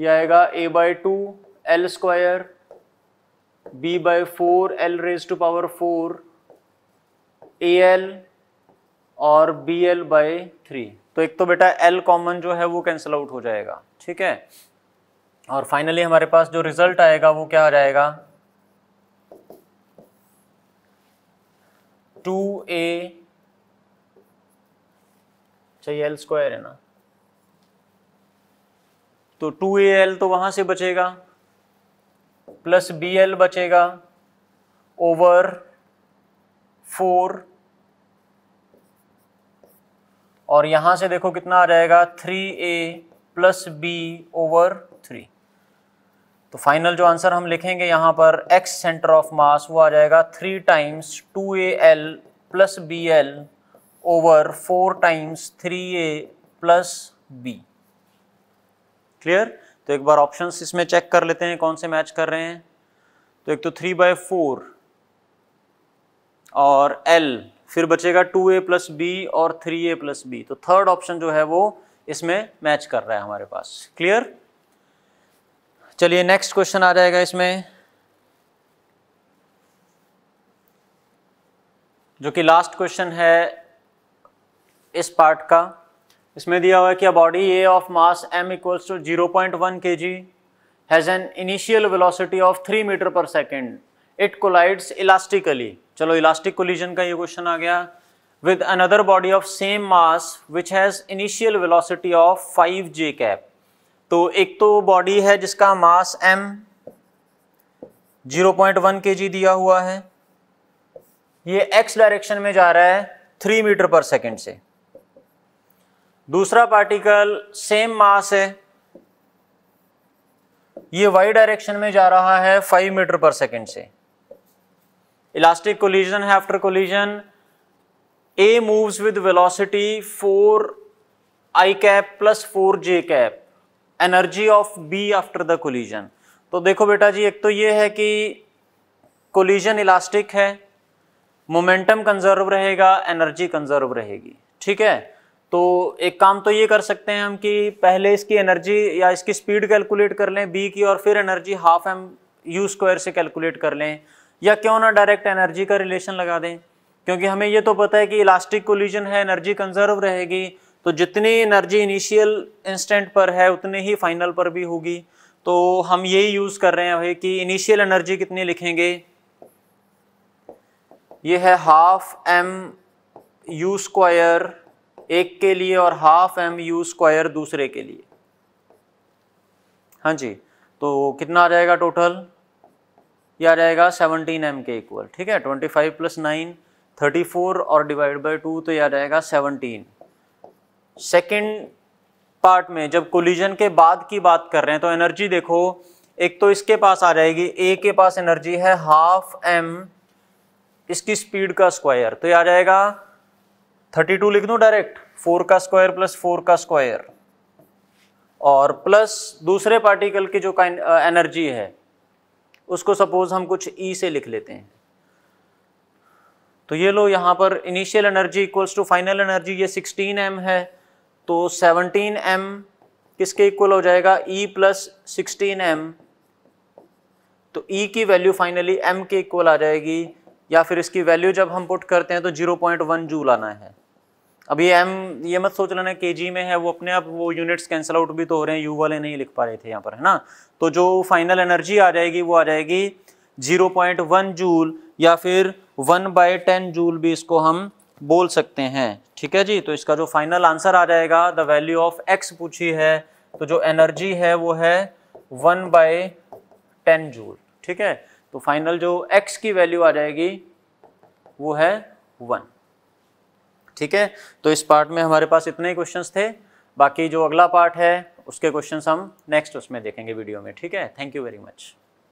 [SPEAKER 1] ये आएगा A by two L square b by 4 l raised to power 4 L और बी एल बाई थ्री तो एक तो बेटा एल कॉमन जो है वो कैंसिल आउट हो जाएगा ठीक है और फाइनली हमारे पास जो रिजल्ट आएगा वो क्या आ जाएगा टू ए चाहिए एल स्क्वायर है ना तो टू ए एल तो वहां से बचेगा प्लस बी एल बचेगा ओवर फोर और यहां से देखो कितना आ जाएगा three A plus B over three तो फाइनल जो आंसर हम लिखेंगे यहां पर एक्स सेंटर ऑफ मास वो आ जाएगा three times two A L plus B L over four times three A plus B clear तो एक बार ऑप्शन इसमें चेक कर लेते हैं कौन से मैच कर रहे हैं तो एक तो थ्री बाय फोर और एल फिर बचेगा टू ए प्लस बी और थ्री ए प्लस बी तो थर्ड ऑप्शन जो है वो इसमें मैच कर रहा है हमारे पास क्लियर चलिए नेक्स्ट क्वेश्चन आ जाएगा इसमें जो कि लास्ट क्वेश्चन है इस पार्ट का इसमें दिया हुआ है कि a body A of mass M equals to zero point one के G has an initial velocity of three metre per second it collides elastically चलो इलास्टिक कोलिजन का ये क्वेश्चन आ गया with another body of same mass which has initial velocity of five J cap तो एक तो body है जिसका मास एम 0.1 केजी दिया हुआ है ये एक्स डायरेक्शन में जा रहा है थ्री मीटर पर सेकेंड से दूसरा पार्टिकल सेम मास है ये वाई डायरेक्शन में जा रहा है फाइव मीटर पर सेकेंड से इलास्टिक कोलिजन है after collision A moves with velocity four I cap plus four J cap energy of B after the collision तो देखो बेटा जी एक तो ये है कि कोलिजन इलास्टिक है मोमेंटम कंजर्व रहेगा एनर्जी कंजर्व रहेगी ठीक है तो एक काम तो ये कर सकते हैं हम कि पहले इसकी एनर्जी या इसकी स्पीड कैलकुलेट कर लें बी की और फिर energy half M you square से कैलकुलेट कर लें या क्यों ना डायरेक्ट एनर्जी का रिलेशन लगा दें क्योंकि हमें ये तो पता है कि इलास्टिक कोलिजन है एनर्जी कंजर्व रहेगी तो जितनी एनर्जी इनिशियल इंस्टेंट पर है उतनी ही फाइनल पर भी होगी तो हम यही यूज़ कर रहे हैं भाई कि इनिशियल एनर्जी कितनी लिखेंगे ये है हाफ एम यू स्क्वायर एक के लिए और हाफ एम यू स्क्वायर दूसरे के लिए हाँ जी तो कितना आ जाएगा टोटल ये आ जाएगा सेवनटीन एम के इक्वल ठीक है twenty five plus nine thirty four और डिवाइड बाई टू तो यह आ जाएगा सेवनटीन सेकेंड पार्ट में जब कोलिजन के बाद की बात कर रहे हैं तो एनर्जी देखो एक तो इसके पास आ जाएगी ए के पास एनर्जी है हाफ एम इसकी स्पीड का स्क्वायर तो यह आ जाएगा थर्टी टू लिख दूं डायरेक्ट फोर का स्क्वायर प्लस फोर का स्क्वायर और प्लस दूसरे पार्टिकल की जो काइन एनर्जी है उसको सपोज हम कुछ ई e से लिख लेते हैं तो ये लो यहाँ पर initial energy equals to final energy ये 16 एम है तो 17 एम किसके इक्वल हो जाएगा ई प्लस सिक्सटीन एम तो ई e की वैल्यू फाइनली एम के इक्वल आ जाएगी या फिर इसकी वैल्यू जब हम पुट करते हैं तो 0.1 जूल आना है अभी एम ये मत सोच लेना के जी में है वो अपने आप वो यूनिट्स कैंसिल आउट भी तो हो रहे हैं यू वाले नहीं लिख पा रहे थे यहाँ पर है ना तो जो फाइनल एनर्जी आ जाएगी वो आ जाएगी 0.1 जूल या फिर 1 बाय टेन जूल भी इसको हम बोल सकते हैं ठीक है जी तो इसका जो फाइनल आंसर आ जाएगा द वैल्यू ऑफ एक्स पूछी है तो जो एनर्जी है वो है वन बाय टेन जूल ठीक है तो फाइनल जो एक्स की वैल्यू आ जाएगी वो है वन ठीक है तो इस पार्ट में हमारे पास इतने ही क्वेश्चन थे बाकी जो अगला पार्ट है उसके क्वेश्चन हम नेक्स्ट उसमें देखेंगे वीडियो में ठीक है थैंक यू वेरी मच